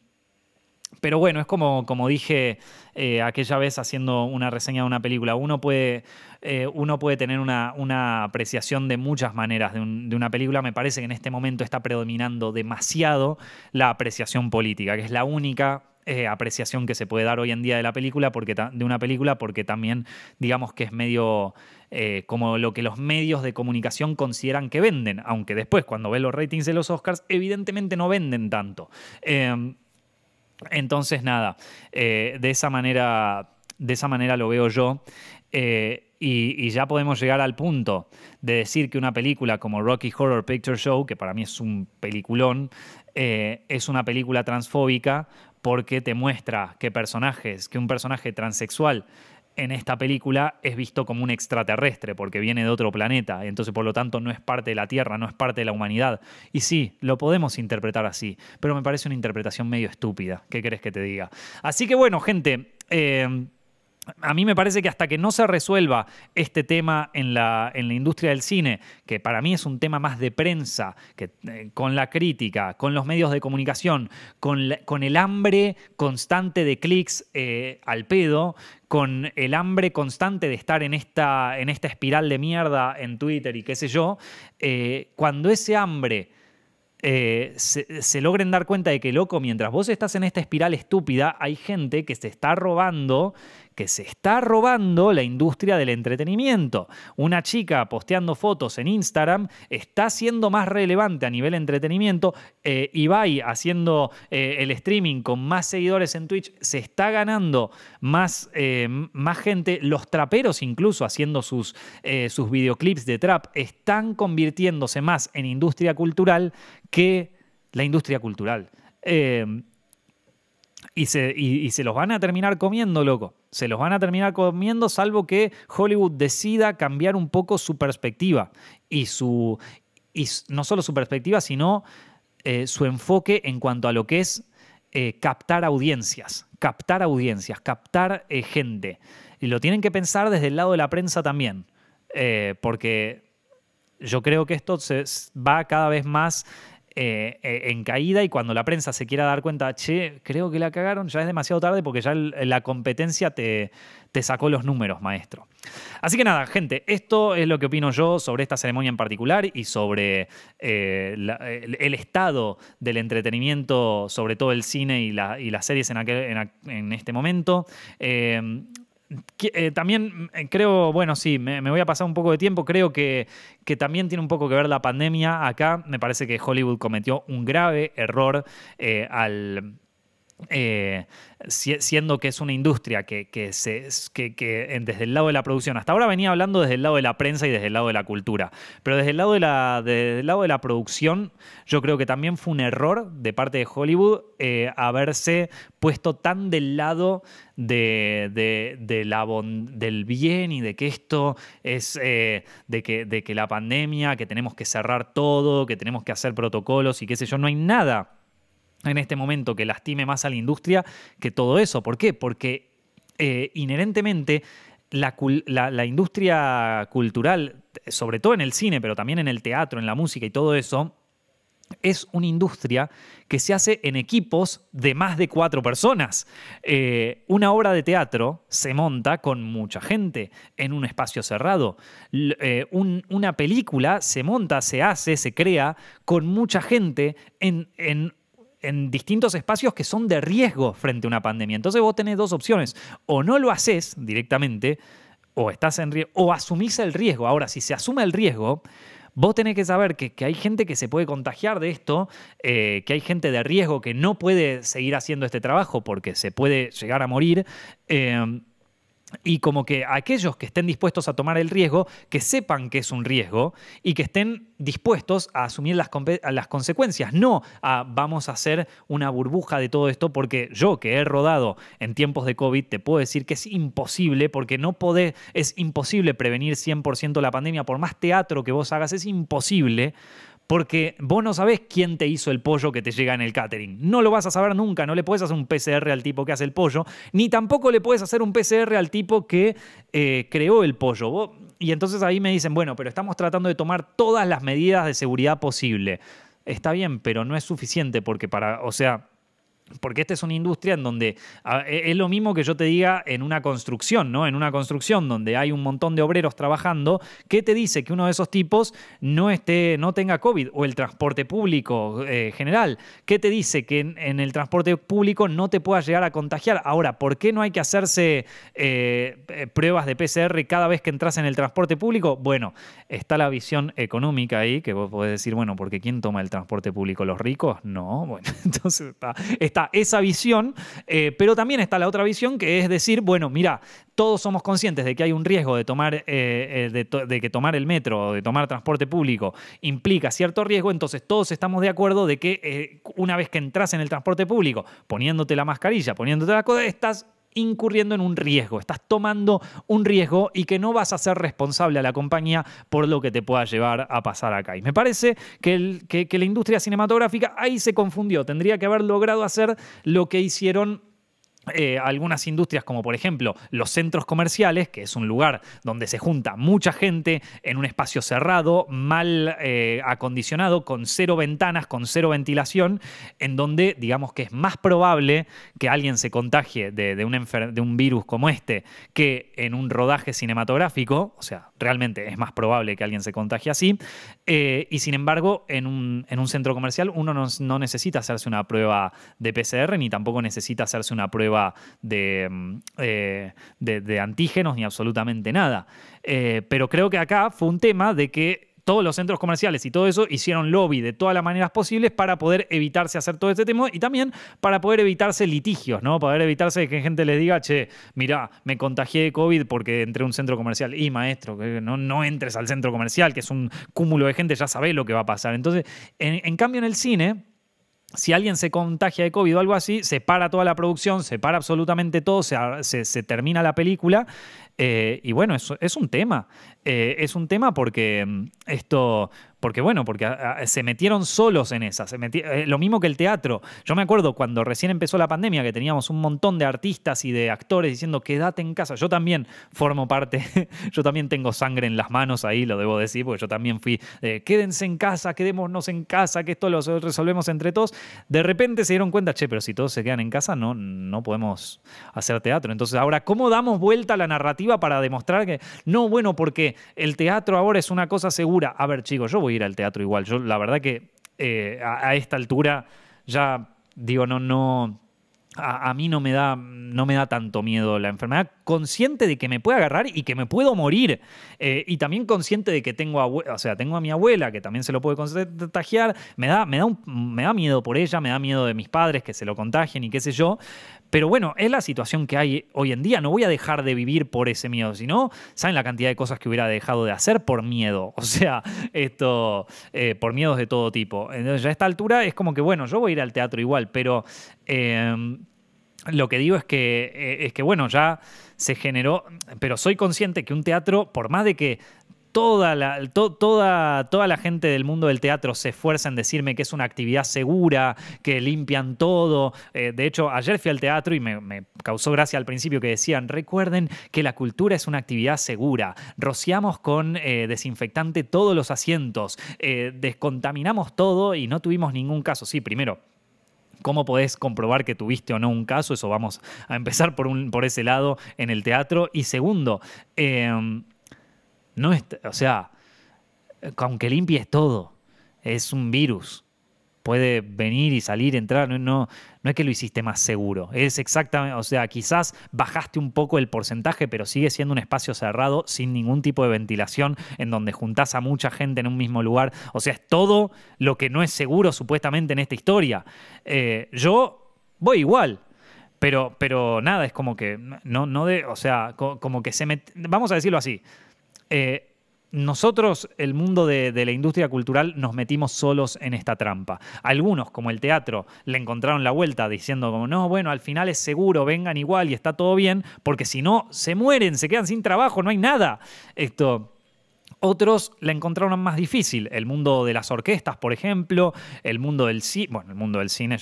Speaker 1: pero bueno, es como, como dije aquella vez haciendo una reseña de una película. Uno puede, eh, uno puede tener una, apreciación de muchas maneras de, una película. Me parece que en este momento está predominando demasiado la apreciación política, que es la única... Eh, apreciación que se puede dar hoy en día de la película porque de una película porque también digamos que es medio eh, como lo que los medios de comunicación consideran que venden, aunque después cuando ves los ratings de los Oscars, evidentemente no venden tanto. Em, entonces, nada, de, esa manera, de esa manera lo veo yo. Eh, y, ya podemos llegar al punto de decir que una película como Rocky Horror Picture Show, que para mí es un peliculón, eh, es una película transfóbica porque te muestra que personajes, que un personaje transexual en esta película es visto como un extraterrestre porque viene de otro planeta, entonces por lo tanto no es parte de la Tierra, no es parte de la humanidad. Y sí, lo podemos interpretar así, pero me parece una interpretación medio estúpida, ¿qué querés que te diga? Así que bueno, gente, eh, a mí me parece que hasta que no se resuelva este tema en la, en la industria del cine, que para mí es un tema más de prensa, que, eh, con la crítica, con los medios de comunicación, con, el hambre constante de clics eh, al pedo, con el hambre constante de estar en esta, en esta espiral de mierda en Twitter y qué sé yo, eh, cuando ese hambre... se, logren dar cuenta de que, loco, mientras vos estás en esta espiral estúpida, hay gente que se está robando que se está robando la industria del entretenimiento. Una chica posteando fotos en Instagram está siendo más relevante a nivel entretenimiento. Eh, Ibai haciendo eh, el streaming con más seguidores en Twitch se está ganando más, eh, más gente. Los traperos incluso haciendo sus, eh, sus videoclips de trap están convirtiéndose más en industria cultural que la industria cultural. Y se, los van a terminar comiendo, loco. Se los van a terminar comiendo, salvo que Hollywood decida cambiar un poco su perspectiva. Y su. Y no solo su perspectiva, sino eh, su enfoque en cuanto a lo que es eh, captar audiencias, captar audiencias, captar eh, gente. Y lo tienen que pensar desde el lado de la prensa también, porque yo creo que esto se va cada vez más eh, eh, en caída y cuando la prensa se quiera dar cuenta, che, creo que la cagaron, ya es demasiado tarde porque ya la competencia te, sacó los números, maestro. Así que nada, gente, esto es lo que opino yo sobre esta ceremonia en particular y sobre eh, el, estado del entretenimiento, sobre todo el cine y, las series en, en, este momento. Eh, también mm, eh, creo, bueno, sí, me, voy a pasar un poco de tiempo. Creo que, que, también tiene un poco que ver la pandemia acá. Me parece que Hollywood cometió un grave error eh, al eh, siendo que es una industria que, se, que, desde el lado de la producción, hasta ahora venía hablando desde el lado de la prensa y desde el lado de la cultura, pero desde el lado de la, lado de la producción yo creo que también fue un error de parte de Hollywood eh, haberse puesto tan del lado de, la del bien y de que esto es eh, de, que, de que la pandemia, que tenemos que cerrar todo, que tenemos que hacer protocolos y qué sé yo, no hay nada en este momento que lastime más a la industria que todo eso. ¿Por qué? Porque eh, inherentemente la, industria cultural, sobre todo en el cine, pero también en el teatro, en la música y todo eso, es una industria que se hace en equipos de más de cuatro personas. Eh, una obra de teatro se monta con mucha gente en un espacio cerrado. Eh, una película se monta, se hace, se crea con mucha gente en, en en distintos espacios que son de riesgo frente a una pandemia. Entonces vos tenés dos opciones. O no lo haces directamente, o estás en riesgo, o asumís el riesgo. Ahora, si se asume el riesgo, vos tenés que saber que, hay gente que se puede contagiar de esto, eh, que hay gente de riesgo que no puede seguir haciendo este trabajo porque se puede llegar a morir. Eh, y como que aquellos que estén dispuestos a tomar el riesgo, que sepan que es un riesgo y que estén dispuestos a asumir las, las consecuencias, no a vamos a hacer una burbuja de todo esto, porque yo que he rodado en tiempos de COVID, te puedo decir que es imposible, porque no podés, es imposible prevenir 100% la pandemia, por más teatro que vos hagas, es imposible porque vos no sabés quién te hizo el pollo que te llega en el catering. No lo vas a saber nunca, no le puedes hacer un PCR al tipo que hace el pollo, ni tampoco le puedes hacer un PCR al tipo que eh, creó el pollo. y entonces ahí me dicen, bueno, pero estamos tratando de tomar todas las medidas de seguridad posible. Está bien, pero no es suficiente porque para, o sea, porque esta es una industria en donde e, es lo mismo que yo te diga en una construcción, ¿no? En una construcción donde hay un montón de obreros trabajando, ¿qué te dice que uno de esos tipos no, esté, no tenga COVID? O el transporte público eh, general, ¿qué te dice que en, el transporte público no te pueda llegar a contagiar? Ahora, ¿por qué no hay que hacerse eh, eh, pruebas de PCR cada vez que entras en el transporte público? Bueno, está la visión económica ahí, que vos podés decir, bueno, porque ¿quién toma el transporte público? ¿Los ricos? No, bueno, entonces está está esa visión, eh, pero también está la otra visión que es decir, bueno, mira, todos somos conscientes de que hay un riesgo de tomar, eh, eh, de, que tomar el metro o de tomar transporte público implica cierto riesgo, entonces todos estamos de acuerdo de que una vez que entras en el transporte público, poniéndote la mascarilla, poniéndote la codestas... estás incurriendo en un riesgo, estás tomando un riesgo y que no vas a ser responsable a la compañía por lo que te pueda llevar a pasar acá. Y me parece que, la industria cinematográfica ahí se confundió, tendría que haber logrado hacer lo que hicieron eh, algunas industrias como por ejemplo los centros comerciales, que es un lugar donde se junta mucha gente en un espacio cerrado, mal eh, acondicionado, con cero ventanas, con cero ventilación, en donde digamos que es más probable que alguien se contagie de, un, virus como este que en un rodaje cinematográfico, o sea, realmente es más probable que alguien se contagie así, eh, y sin embargo en un, centro comercial uno no, no necesita hacerse una prueba de PCR ni tampoco necesita hacerse una prueba Mm, eh, de, de, antígenos ni absolutamente nada. Eh, pero creo que acá fue un tema de que todos los centros comerciales y todo eso hicieron lobby de todas las maneras posibles para poder evitarse hacer todo este tema y también para poder evitarse litigios, ¿no? Poder evitarse que gente les diga, che, mirá, me contagié de COVID porque entré a un centro comercial. Y maestro, que no, entres al centro comercial, que es un cúmulo de gente, ya sabés lo que va a pasar. Entonces, en cambio en el cine, si alguien se contagia de COVID o algo así, se para toda la producción, se para absolutamente todo, se, termina la película. Eh, y bueno, es, un tema. Eh, es un tema porque mm, esto porque bueno, porque ah, ah, se metieron solos en esa. Eh, lo mismo que el teatro. Yo me acuerdo cuando recién empezó la pandemia que teníamos un montón de artistas y de actores diciendo quédate en casa. Yo también formo parte, yo también tengo sangre en las manos ahí, lo debo decir, porque yo también fui, eh, quédense en casa, quedémonos en casa, que esto lo resolvemos entre todos. De repente se dieron cuenta, che, pero si todos se quedan en casa, no, no podemos hacer teatro. Entonces, ahora, ¿cómo damos vuelta a la narrativa para demostrar que no, bueno, porque el teatro ahora es una cosa segura? A ver, chicos, yo voy ir al teatro igual. Yo, la verdad que eh, a, esta altura ya digo, no, no. a, mí no me da, no me da tanto miedo la enfermedad consciente de que me puede agarrar y que me puedo morir. Eh, y también consciente de que tengo a, o sea, tengo a mi abuela, que también se lo puede contagiar. Me da, me, da me da miedo por ella, me da miedo de mis padres que se lo contagien y qué sé yo. Pero bueno, es la situación que hay hoy en día. No voy a dejar de vivir por ese miedo, sino, ¿saben la cantidad de cosas que hubiera dejado de hacer por miedo? O sea, esto, eh, por miedos de todo tipo. Entonces, a esta altura es como que, bueno, yo voy a ir al teatro igual, pero... Em, lo que digo es que, eh, es que, bueno, ya se generó, pero soy consciente que un teatro, por más de que toda la, toda, la gente del mundo del teatro se esfuerza en decirme que es una actividad segura, que limpian todo. Eh, de hecho, ayer fui al teatro y me, causó gracia al principio que decían, recuerden que la cultura es una actividad segura, rociamos con eh, desinfectante todos los asientos, descontaminamos todo y no tuvimos ningún caso. Sí, primero cómo podés comprobar que tuviste o no un caso, eso vamos a empezar por, un, por ese lado en el teatro. Y segundo, em, no es, o sea, aunque eh, limpies todo, es un virus puede venir y salir, entrar, no, no, es que lo hiciste más seguro. Es exactamente, o sea, quizás bajaste un poco el porcentaje, pero sigue siendo un espacio cerrado sin ningún tipo de ventilación en donde juntás a mucha gente en un mismo lugar. O sea, es todo lo que no es seguro supuestamente en esta historia. Eh, yo voy igual. Pero, pero nada, es como que no, no de, o sea, como que se me, vamos a decirlo así, eh, nosotros, el mundo de, la industria cultural, nos metimos solos en esta trampa. Algunos, como el teatro, le encontraron la vuelta diciendo como, no, bueno, al final es seguro, vengan igual y está todo bien, porque si no, se mueren, se quedan sin trabajo, no hay nada. Esto, otros la encontraron más difícil, el mundo de las orquestas, por ejemplo, el mundo del cine, bueno, el mundo del cine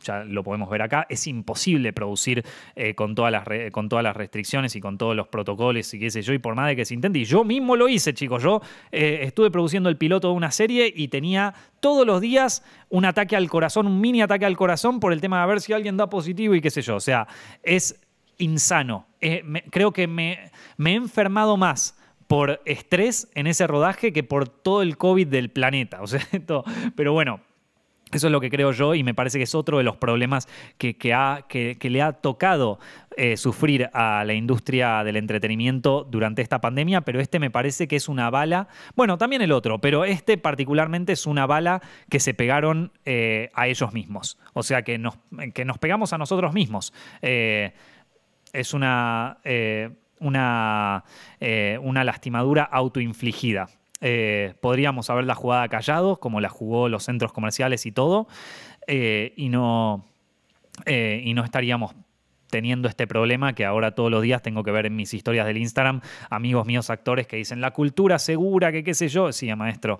Speaker 1: ya, lo podemos ver acá, es imposible producir eh, con, todas las restricciones y con todos los protocolos y qué sé yo, y por más de que se intente, y yo mismo lo hice, chicos, yo eh, estuve produciendo el piloto de una serie y tenía todos los días un ataque al corazón, un mini ataque al corazón por el tema de a ver si alguien da positivo y qué sé yo, o sea, es insano. Eh, creo que me he enfermado más por estrés en ese rodaje que por todo el COVID del planeta. O sea, pero bueno, eso es lo que creo yo y me parece que es otro de los problemas que, que, le ha tocado eh, sufrir a la industria del entretenimiento durante esta pandemia, pero este me parece que es una bala, bueno, también el otro, pero este particularmente es una bala que se pegaron eh, a ellos mismos, o sea, que nos, nos pegamos a nosotros mismos. Eh, es una una, eh, una lastimadura autoinfligida. Eh, podríamos haberla jugada callados, como la jugó los centros comerciales y todo, eh, y, no, y no estaríamos teniendo este problema que ahora todos los días tengo que ver en mis historias del Instagram, amigos míos actores que dicen la cultura segura, que qué sé yo, sí, maestro,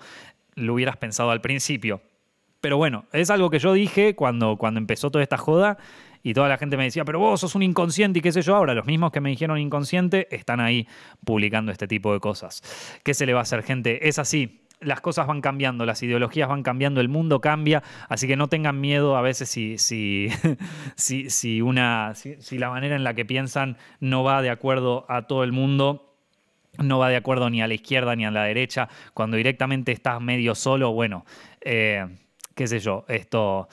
Speaker 1: lo hubieras pensado al principio. Pero bueno, es algo que yo dije cuando, cuando empezó toda esta joda y toda la gente me decía, pero vos sos un inconsciente y qué sé yo. Ahora, los mismos que me dijeron inconsciente están ahí publicando este tipo de cosas. ¿Qué se le va a hacer, gente? Es así las cosas van cambiando, las ideologías van cambiando, el mundo cambia, así que no tengan miedo a veces si, si, si, una, si la manera en la que piensan no va de acuerdo a todo el mundo no va de acuerdo ni a la izquierda ni a la derecha, cuando directamente estás medio solo, bueno, eh, qué sé yo, esto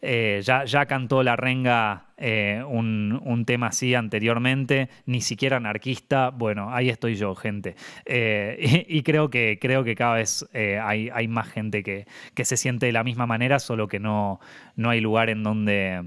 Speaker 1: eh, ya, ya cantó la renga eh, un, tema así anteriormente, ni siquiera anarquista, bueno, ahí estoy yo, gente. Eh, y, creo, que, creo que cada vez hay, hay, más gente que, que, se siente de la misma manera, solo que no, no hay lugar en donde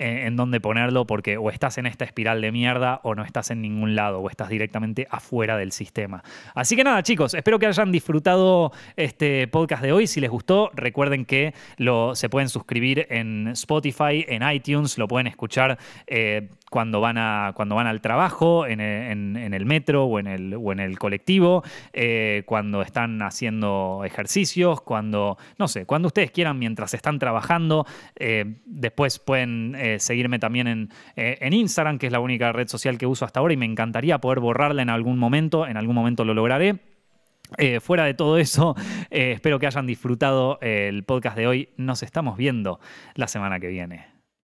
Speaker 1: en dónde ponerlo porque o estás en esta espiral de mierda o no estás en ningún lado o estás directamente afuera del sistema. Así que nada, chicos, espero que hayan disfrutado este podcast de hoy. Si les gustó, recuerden que lo, se pueden suscribir en Spotify, en iTunes, lo pueden escuchar. Eh, cuando van, a, cuando van al trabajo, eh, en, en, el metro o en el, o en el colectivo, eh, cuando están haciendo ejercicios, cuando, no sé, cuando ustedes quieran mientras están trabajando. Eh, después pueden seguirme también en, Instagram, que es la única red social que uso hasta ahora y me encantaría poder borrarla en algún momento, en algún momento lo lograré. fuera de todo eso, espero que hayan disfrutado el podcast de hoy. Nos estamos viendo la semana que viene.